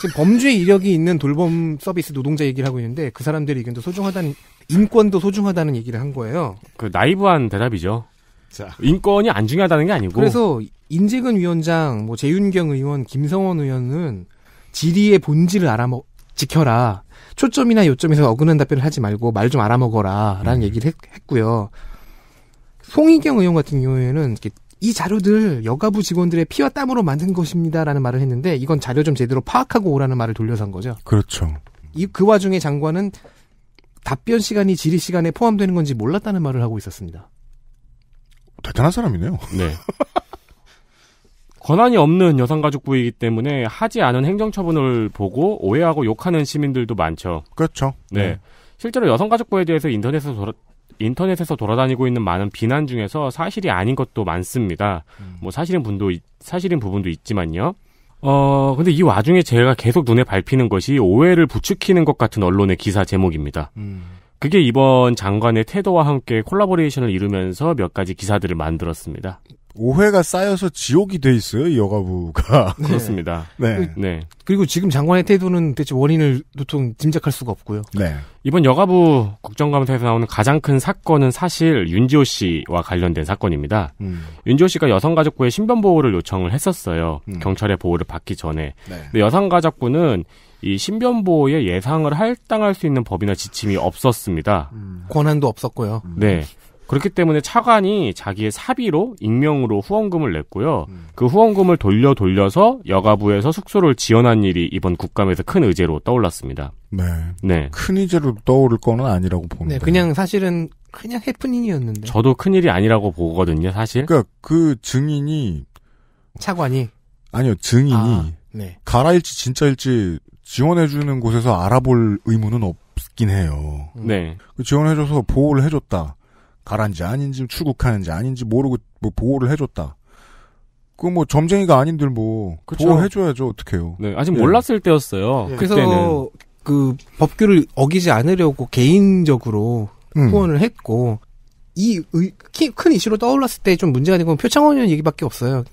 C: 지금 범죄 이력이 있는 돌봄 서비스 노동자 얘기를 하고 있는데 그 사람들의 의견도 소중하다는 인권도
B: 소중하다는 얘기를 한 거예요. 그 나이브한 대답이죠. 자. 인권이 안 중요하다는 게 아니고. 그래서
C: 인재근 위원장, 뭐 재윤경 의원, 김성원 의원은 지리의 본질을 알아 지켜라. 초점이나 요점에서 어긋난 답변을 하지 말고 말 좀 알아먹어라. 라는 음. 얘기를 했, 고요 송희경 의원 같은 경우에는 이 자료들 여가부 직원들의 피와 땀으로 만든 것입니다라는 말을 했는데 이건 자료 좀 제대로 파악하고 오라는 말을 돌려서 한 거죠. 그렇죠. 이 그 와중에 장관은 답변 시간이 질의 시간에 포함되는 건지 몰랐다는 말을 하고 있었습니다. 대단한 사람이네요. (laughs) 네.
B: 권한이 없는 여성가족부이기 때문에 하지 않은 행정처분을 보고 오해하고 욕하는 시민들도 많죠. 그렇죠. 네. 네. 실제로 여성가족부에 대해서 인터넷에서 인터넷에서 돌아다니고 있는 많은 비난 중에서 사실이 아닌 것도 많습니다. 음. 뭐 사실인 분도 사실인 부분도 있지만요. 어 근데 이 와중에 제가 계속 눈에 밟히는 것이 오해를 부추기는 것 같은 언론의 기사 제목입니다. 음. 그게 이번 장관의 태도와 함께 콜라보레이션을 이루면서 몇 가지 기사들을 만들었습니다. 오해가
D: 쌓여서 지옥이 돼 있어요, 이 여가부가. 네. (laughs) 그렇습니다. 네. 네. 네.
C: 그리고 지금 장관의 태도는 대체 원인을 도통 짐작할 수가 없고요.
B: 네. 이번 여가부 국정감사에서 나오는 가장 큰 사건은 사실 윤지호 씨와 관련된 사건입니다. 음. 윤지호 씨가 여성가족부에 신변보호를 요청을 했었어요. 음. 경찰의 보호를 받기 전에. 네. 근데 여성가족부는 이 신변보호에 예상을 할당할 수 있는 법이나 지침이 없었습니다. 음.
C: 권한도 없었고요.
B: 네. 그렇기 때문에 차관이 자기의 사비로 익명으로 후원금을 냈고요. 음. 그 후원금을 돌려 돌려서 여가부에서 숙소를 지원한 일이 이번 국감에서 큰 의제로 떠올랐습니다. 네. 네.
D: 큰 의제로 떠오를 거는 아니라고 봅니다. 네, 그냥
C: 사실은 그냥 해프닝이었는데.
B: 저도 큰 일이 아니라고 보거든요, 사실. 그러니까 그
C: 증인이 차관이
D: 아니요, 증인이 아, 네. 가라일지 진짜일지 지원해주는 곳에서 알아볼 의무는 없긴 해요. 네. 그 지원해줘서 보호를 해줬다. 가라앉지 아닌지 출국하는지 아닌지 모르고 뭐 보호를 해줬다. 그 뭐 점쟁이가 아닌들 뭐 그쵸.
B: 보호해줘야죠 어떡해요. 네 아직 예. 몰랐을 때였어요. 예. 그래서
C: 그 법규를 어기지 않으려고 개인적으로 음. 후원을 했고 이 큰 이슈로 떠올랐을 때 좀 문제가 된 건 표창원 의원 얘기밖에 없어요.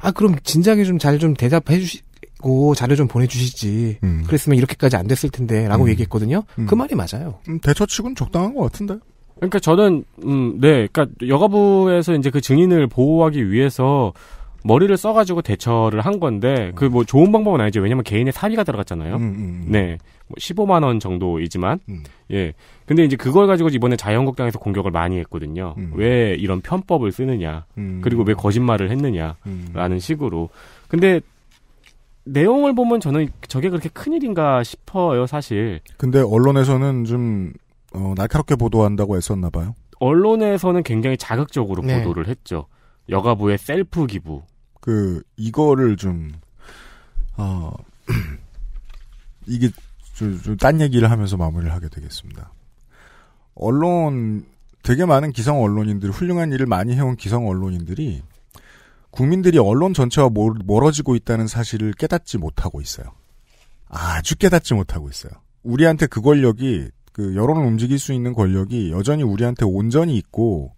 C: 아 그럼 진작에 좀 잘 좀 대답해 주시고 자료 좀 보내주시지. 음. 그랬으면 이렇게까지 안 됐을 텐데라고 음. 얘기했거든요. 그 음. 말이 맞아요. 음, 대처치곤 적당한 것 같은데.
B: 그러니까 저는 음, 네, 그러니까 여가부에서 이제 그 증인을 보호하기 위해서 머리를 써가지고 대처를 한 건데 그 뭐 좋은 방법은 아니죠. 왜냐면 개인의 사비가 들어갔잖아요. 음, 음, 음, 네, 뭐 15만 원 정도이지만 음. 예. 근데 이제 그걸 가지고 이번에 자연한국당에서 공격을 많이 했거든요. 음. 왜 이런 편법을 쓰느냐, 그리고 왜 거짓말을 했느냐라는 식으로. 근데 내용을 보면 저는 저게 그렇게 큰 일인가 싶어요, 사실.
D: 근데 언론에서는 좀 어, 날카롭게 보도한다고 했었나 봐요.
B: 언론에서는 굉장히 자극적으로 네. 보도를 했죠. 여가부의 셀프 기부.
D: 그 이거를 좀 어, (clears throat) 이게 좀딴 얘기를 하면서 마무리를 하게 되겠습니다. 언론 되게 많은 기성 언론인들 훌륭한 일을 많이 해온 기성 언론인들이 국민들이 언론 전체와 멀어지고 있다는 사실을 깨닫지 못하고 있어요. 아주 깨닫지 못하고 있어요. 우리한테 그 권력이 그 여론을 움직일 수 있는 권력이 여전히 우리한테 온전히 있고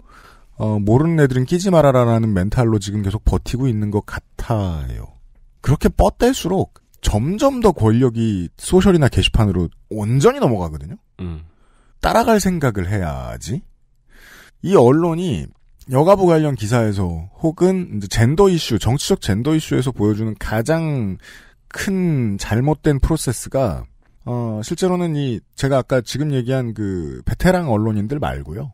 D: 어, 모르는 애들은 끼지 말아라라는 멘탈로 지금 계속 버티고 있는 것 같아요. 그렇게 뻗댈수록 점점 더 권력이 소셜이나 게시판으로 온전히 넘어가거든요. 음. 따라갈 생각을 해야지. 이 언론이 여가부 관련 기사에서 혹은 이제 젠더 이슈, 정치적 젠더 이슈에서 보여주는 가장 큰 잘못된 프로세스가 어, 실제로는 이 제가 아까 지금 얘기한 그 베테랑 언론인들 말고요.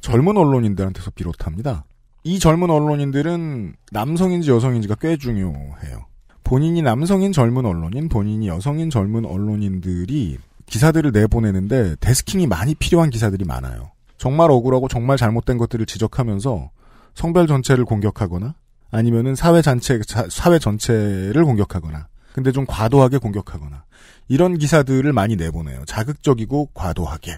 D: 젊은 언론인들한테서 비롯합니다. 이 젊은 언론인들은 남성인지 여성인지가 꽤 중요해요. 본인이 남성인 젊은 언론인, 본인이 여성인 젊은 언론인들이 기사들을 내보내는데 데스킹이 많이 필요한 기사들이 많아요. 정말 억울하고 정말 잘못된 것들을 지적하면서 성별 전체를 공격하거나 아니면은 사회 전체 사회 전체를 공격하거나 근데 좀 과도하게 공격하거나 이런 기사들을 많이 내보내요. 자극적이고 과도하게.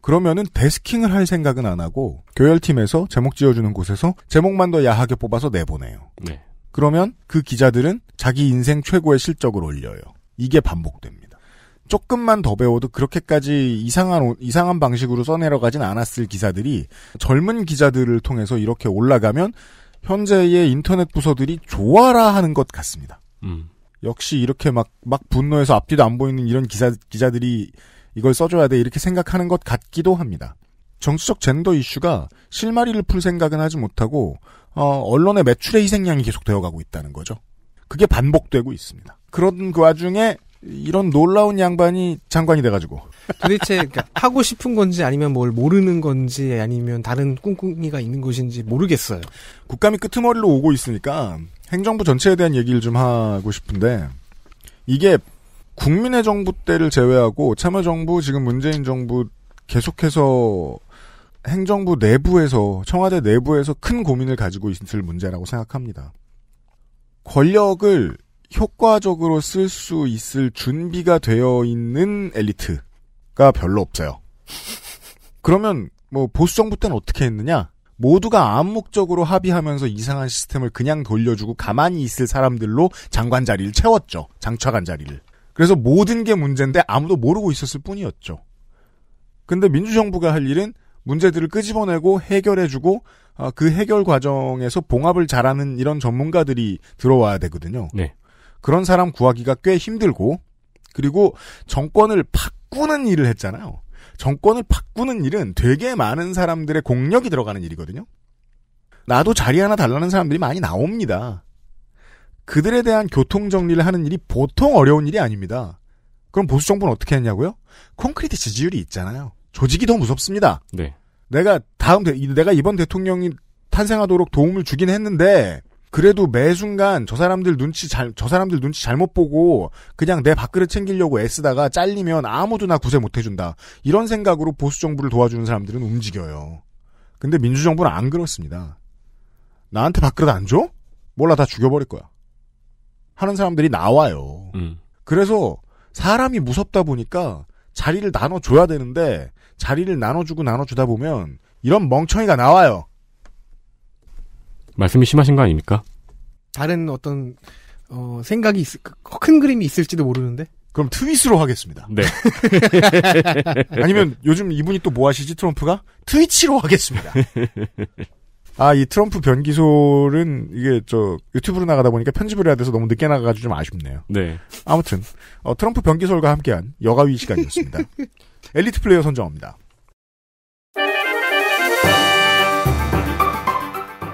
D: 그러면은 데스킹을 할 생각은 안 하고 교열팀에서 제목 지어주는 곳에서 제목만 더 야하게 뽑아서 내보내요. 네. 그러면 그 기자들은 자기 인생 최고의 실적을 올려요. 이게 반복됩니다. 조금만 더 배워도 그렇게까지 이상한 이상한 방식으로 써내려가진 않았을 기사들이 젊은 기자들을 통해서 이렇게 올라가면 현재의 인터넷 부서들이 좋아라 하는 것 같습니다. 음. 역시 이렇게 막, 막 분노해서 앞뒤도 안 보이는 이런 기사, 기자들이 이걸 써줘야 돼. 이렇게 생각하는 것 같기도 합니다. 정치적 젠더 이슈가 실마리를 풀 생각은 하지 못하고, 어, 언론의 매출의 희생양이 계속 되어가고 있다는 거죠. 그게 반복되고 있습니다. 그런 그 와중에 이런
C: 놀라운 양반이 장관이 돼가지고. 도대체 그러니까 하고 싶은 건지 아니면 뭘 모르는 건지 아니면 다른 꿍꿍이가 있는 것인지 모르겠어요. 국감이 끄트머리로 오고
D: 있으니까 행정부 전체에 대한 얘기를 좀 하고 싶은데 이게 국민의 정부 때를 제외하고 참여정부 지금 문재인 정부 계속해서 행정부 내부에서 청와대 내부에서 큰 고민을 가지고 있을 문제라고 생각합니다. 권력을 효과적으로 쓸 수 있을 준비가 되어 있는 엘리트가 별로 없어요. 그러면 뭐 보수 정부 때는 어떻게 했느냐? 모두가 암묵적으로 합의하면서 이상한 시스템을 그냥 돌려주고 가만히 있을 사람들로 장관 자리를 채웠죠. 장차관 자리를. 그래서 모든 게 문제인데 아무도 모르고 있었을 뿐이었죠. 근데 민주정부가 할 일은 문제들을 끄집어내고 해결해주고 아, 그 해결 과정에서 봉합을 잘하는 이런 전문가들이 들어와야 되거든요. 네. 그런 사람 구하기가 꽤 힘들고 그리고 정권을 바꾸는 일을 했잖아요. 정권을 바꾸는 일은 되게 많은 사람들의 공력이 들어가는 일이거든요. 나도 자리 하나 달라는 사람들이 많이 나옵니다. 그들에 대한 교통 정리를 하는 일이 보통 어려운 일이 아닙니다. 그럼 보수 정부는 어떻게 했냐고요? 콘크리트 지지율이 있잖아요. 조직이 더 무섭습니다. 네. 내가 다음 내가 이번 대통령이 탄생하도록 도움을 주긴 했는데 그래도 매 순간 저 사람들 눈치 잘, 저 사람들 눈치 잘못 보고 그냥 내 밥그릇 챙기려고 애쓰다가 잘리면 아무도 나 구제 못 해준다. 이런 생각으로 보수 정부를 도와주는 사람들은 움직여요. 근데 민주정부는 안 그렇습니다. 나한테 밥그릇 안 줘? 몰라 다 죽여버릴 거야. 하는 사람들이 나와요. 음. 그래서 사람이 무섭다 보니까 자리를 나눠줘야 되는데 자리를 나눠주고 나눠주다
C: 보면 이런 멍청이가
B: 나와요. 말씀이 심하신 거 아닙니까?
C: 다른 어떤 어, 생각이 있을 그, 큰 그림이 있을지도 모르는데. 그럼 트윗으로 하겠습니다. 네. (laughs) 아니면 요즘 이분이 또 뭐 하시지 트럼프가
D: 트위치로 하겠습니다. 아, 이 트럼프 변기설은 이게 저 유튜브로 나가다 보니까 편집을 해야 돼서 너무 늦게 나가가지고 좀 아쉽네요. 네. 아무튼, 어, 트럼프 변기설과 함께한 여가위 시간이었습니다. (laughs) 엘리트 플레이어 선정합니다.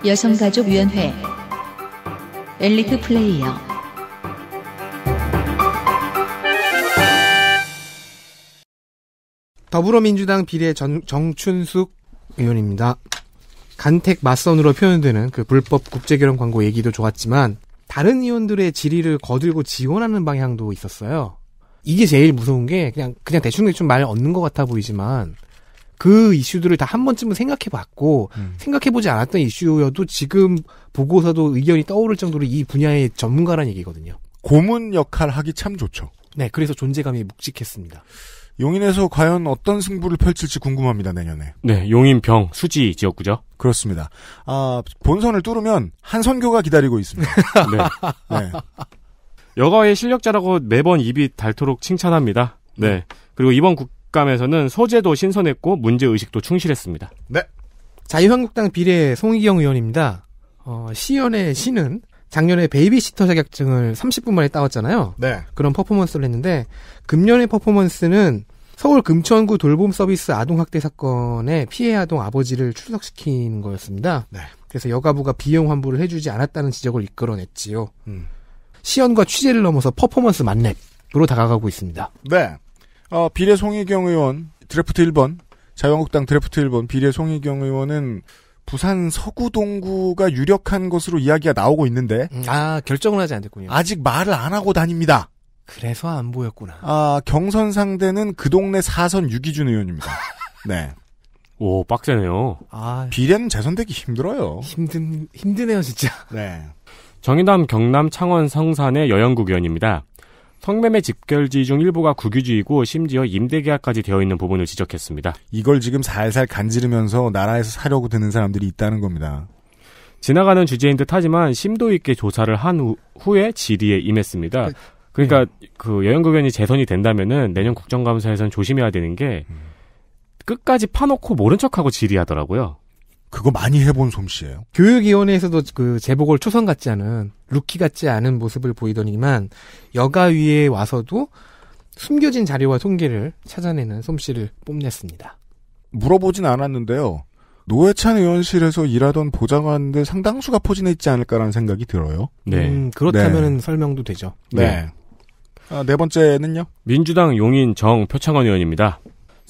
A: 여성가족위원회 엘리트 플레이어
C: 더불어민주당 비례 전, 정춘숙 의원입니다. 간택 맞선으로 표현되는 그 불법 국제결혼 광고 얘기도 좋았지만 다른 의원들의 질의를 거들고 지원하는 방향도 있었어요. 이게 제일 무서운 게 그냥 그냥 대충 대충 말 얻는 것 같아 보이지만 그 이슈들을 다 한 번쯤은 생각해봤고 음. 생각해보지 않았던 이슈여도 지금 보고서도 의견이 떠오를 정도로 이 분야의 전문가라는 얘기거든요. 고문 역할 하기 참 좋죠. 네, 그래서
D: 존재감이 묵직했습니다. 용인에서 과연 어떤 승부를 펼칠지 궁금합니다 내년에.
B: 네, 용인 병 수지 지역구죠. 그렇습니다.
D: 아 본선을 뚫으면 한 선교가 기다리고
B: 있습니다. (laughs) 네. 네. 여가의 실력자라고 매번 입이 닳도록 칭찬합니다. 네. 네. 그리고 이번 국, 국감에서는 소재도 신선했고 문제의식도 충실했습니다.
C: 네. 자유한국당 비례 송희경 의원입니다. 어, 시연의 신은 작년에 베이비시터 자격증을 30분 만에 따왔잖아요. 네. 그런 퍼포먼스를 했는데 금년의 퍼포먼스는 서울 금천구 돌봄 서비스 아동학대 사건에 피해 아동 아버지를 출석시킨 거였습니다. 네. 그래서 여가부가 비용 환불을 해주지 않았다는 지적을 이끌어냈지요. 음. 시연과 취재를 넘어서 퍼포먼스 만렙으로 다가가고 있습니다.
D: 네. 어, 비례 송혜경 의원 드래프트 1번 자유한국당 드래프트 1번 비례 송혜경 의원은 부산 서구동구가 유력한 것으로 이야기가 나오고 있는데
C: 음, 아 결정을 하지 않았군요. 아직 말을 안 하고 다닙니다. 그래서 안 보였구나.
D: 아 경선 상대는 그 동네 사선 유기준 의원입니다. (laughs) 네. 오
B: 빡세네요. 아 비례는 재선되기 힘들어요. 힘든 힘드네요 진짜. 네. 정의당 경남 창원 성산의 여영국 의원입니다. 성매매 집결지 중 일부가 국유지이고 심지어 임대계약까지 되어 있는 부분을 지적했습니다. 이걸 지금 살살 간지르면서 나라에서 사려고 드는 사람들이 있다는 겁니다. 지나가는 주제인 듯 하지만 심도 있게 조사를 한 후, 에 질의에 임했습니다. 네. 그러니까 네. 그여행구연이 재선이 된다면은 내년 국정감사에선 조심해야 되는 게 음. 끝까지 파놓고 모른 척하고 질의하더라고요.
C: 그거 많이 해본 솜씨예요. 교육위원회에서도 그 제복을 초선 같지 않은 루키 같지 않은 모습을 보이더니만 여가 위에 와서도 숨겨진 자료와 통계를 찾아내는 솜씨를 뽐냈습니다. 물어보진
D: 않았는데요. 노회찬 의원실에서 일하던 보좌관들 상당수가 포진해 있지 않을까라는 생각이 들어요.
B: 네. 음, 그렇다면
D: 네.
C: 설명도 되죠.
B: 네. 네.
D: 아, 네 번째는요?
B: 민주당 용인 정 표창원 의원입니다.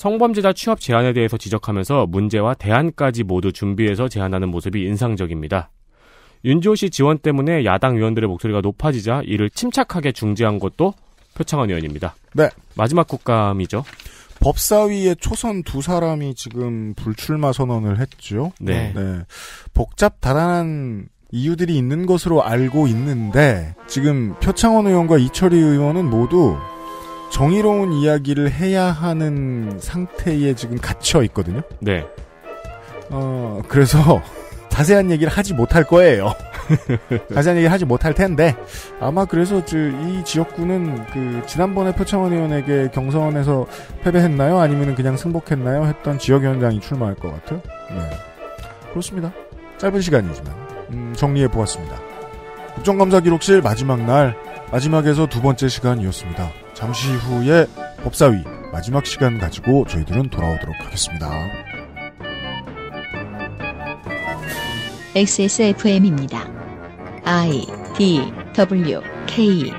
B: 성범죄자 취업 제한에 대해서 지적하면서 문제와 대안까지 모두 준비해서 제안하는 모습이 인상적입니다. 윤지호 씨 지원 때문에 야당 의원들의 목소리가 높아지자 이를 침착하게 중재한 것도 표창원 의원입니다. 네. 마지막 국감이죠.
D: 법사위의 초선 두 사람이 지금 불출마 선언을 했죠. 네. 네. 복잡 다단한 이유들이 있는 것으로 알고 있는데 지금 표창원 의원과 이철희 의원은 모두 정의로운 이야기를 해야 하는 상태에 지금 갇혀 있거든요. 네. 어, 그래서 (laughs) 자세한 얘기를 하지 못할 거예요. (laughs) 자세한 얘기를 하지 못할 텐데 아마 그래서 이 지역구는 그 지난번에 표창원 의원에게 경선에서 패배했나요? 아니면 그냥 승복했나요? 했던 지역위원장이 출마할 것 같아요. 네. 그렇습니다. 짧은 시간이지만 음, 정리해 보았습니다. 국정감사 기록실 마지막 날 마지막에서 두 번째 시간이었습니다. 잠시 후에 법사위 마지막 시간 가지고 저희들은 돌아오도록 하겠습니다.
A: XSFM입니다. I D W K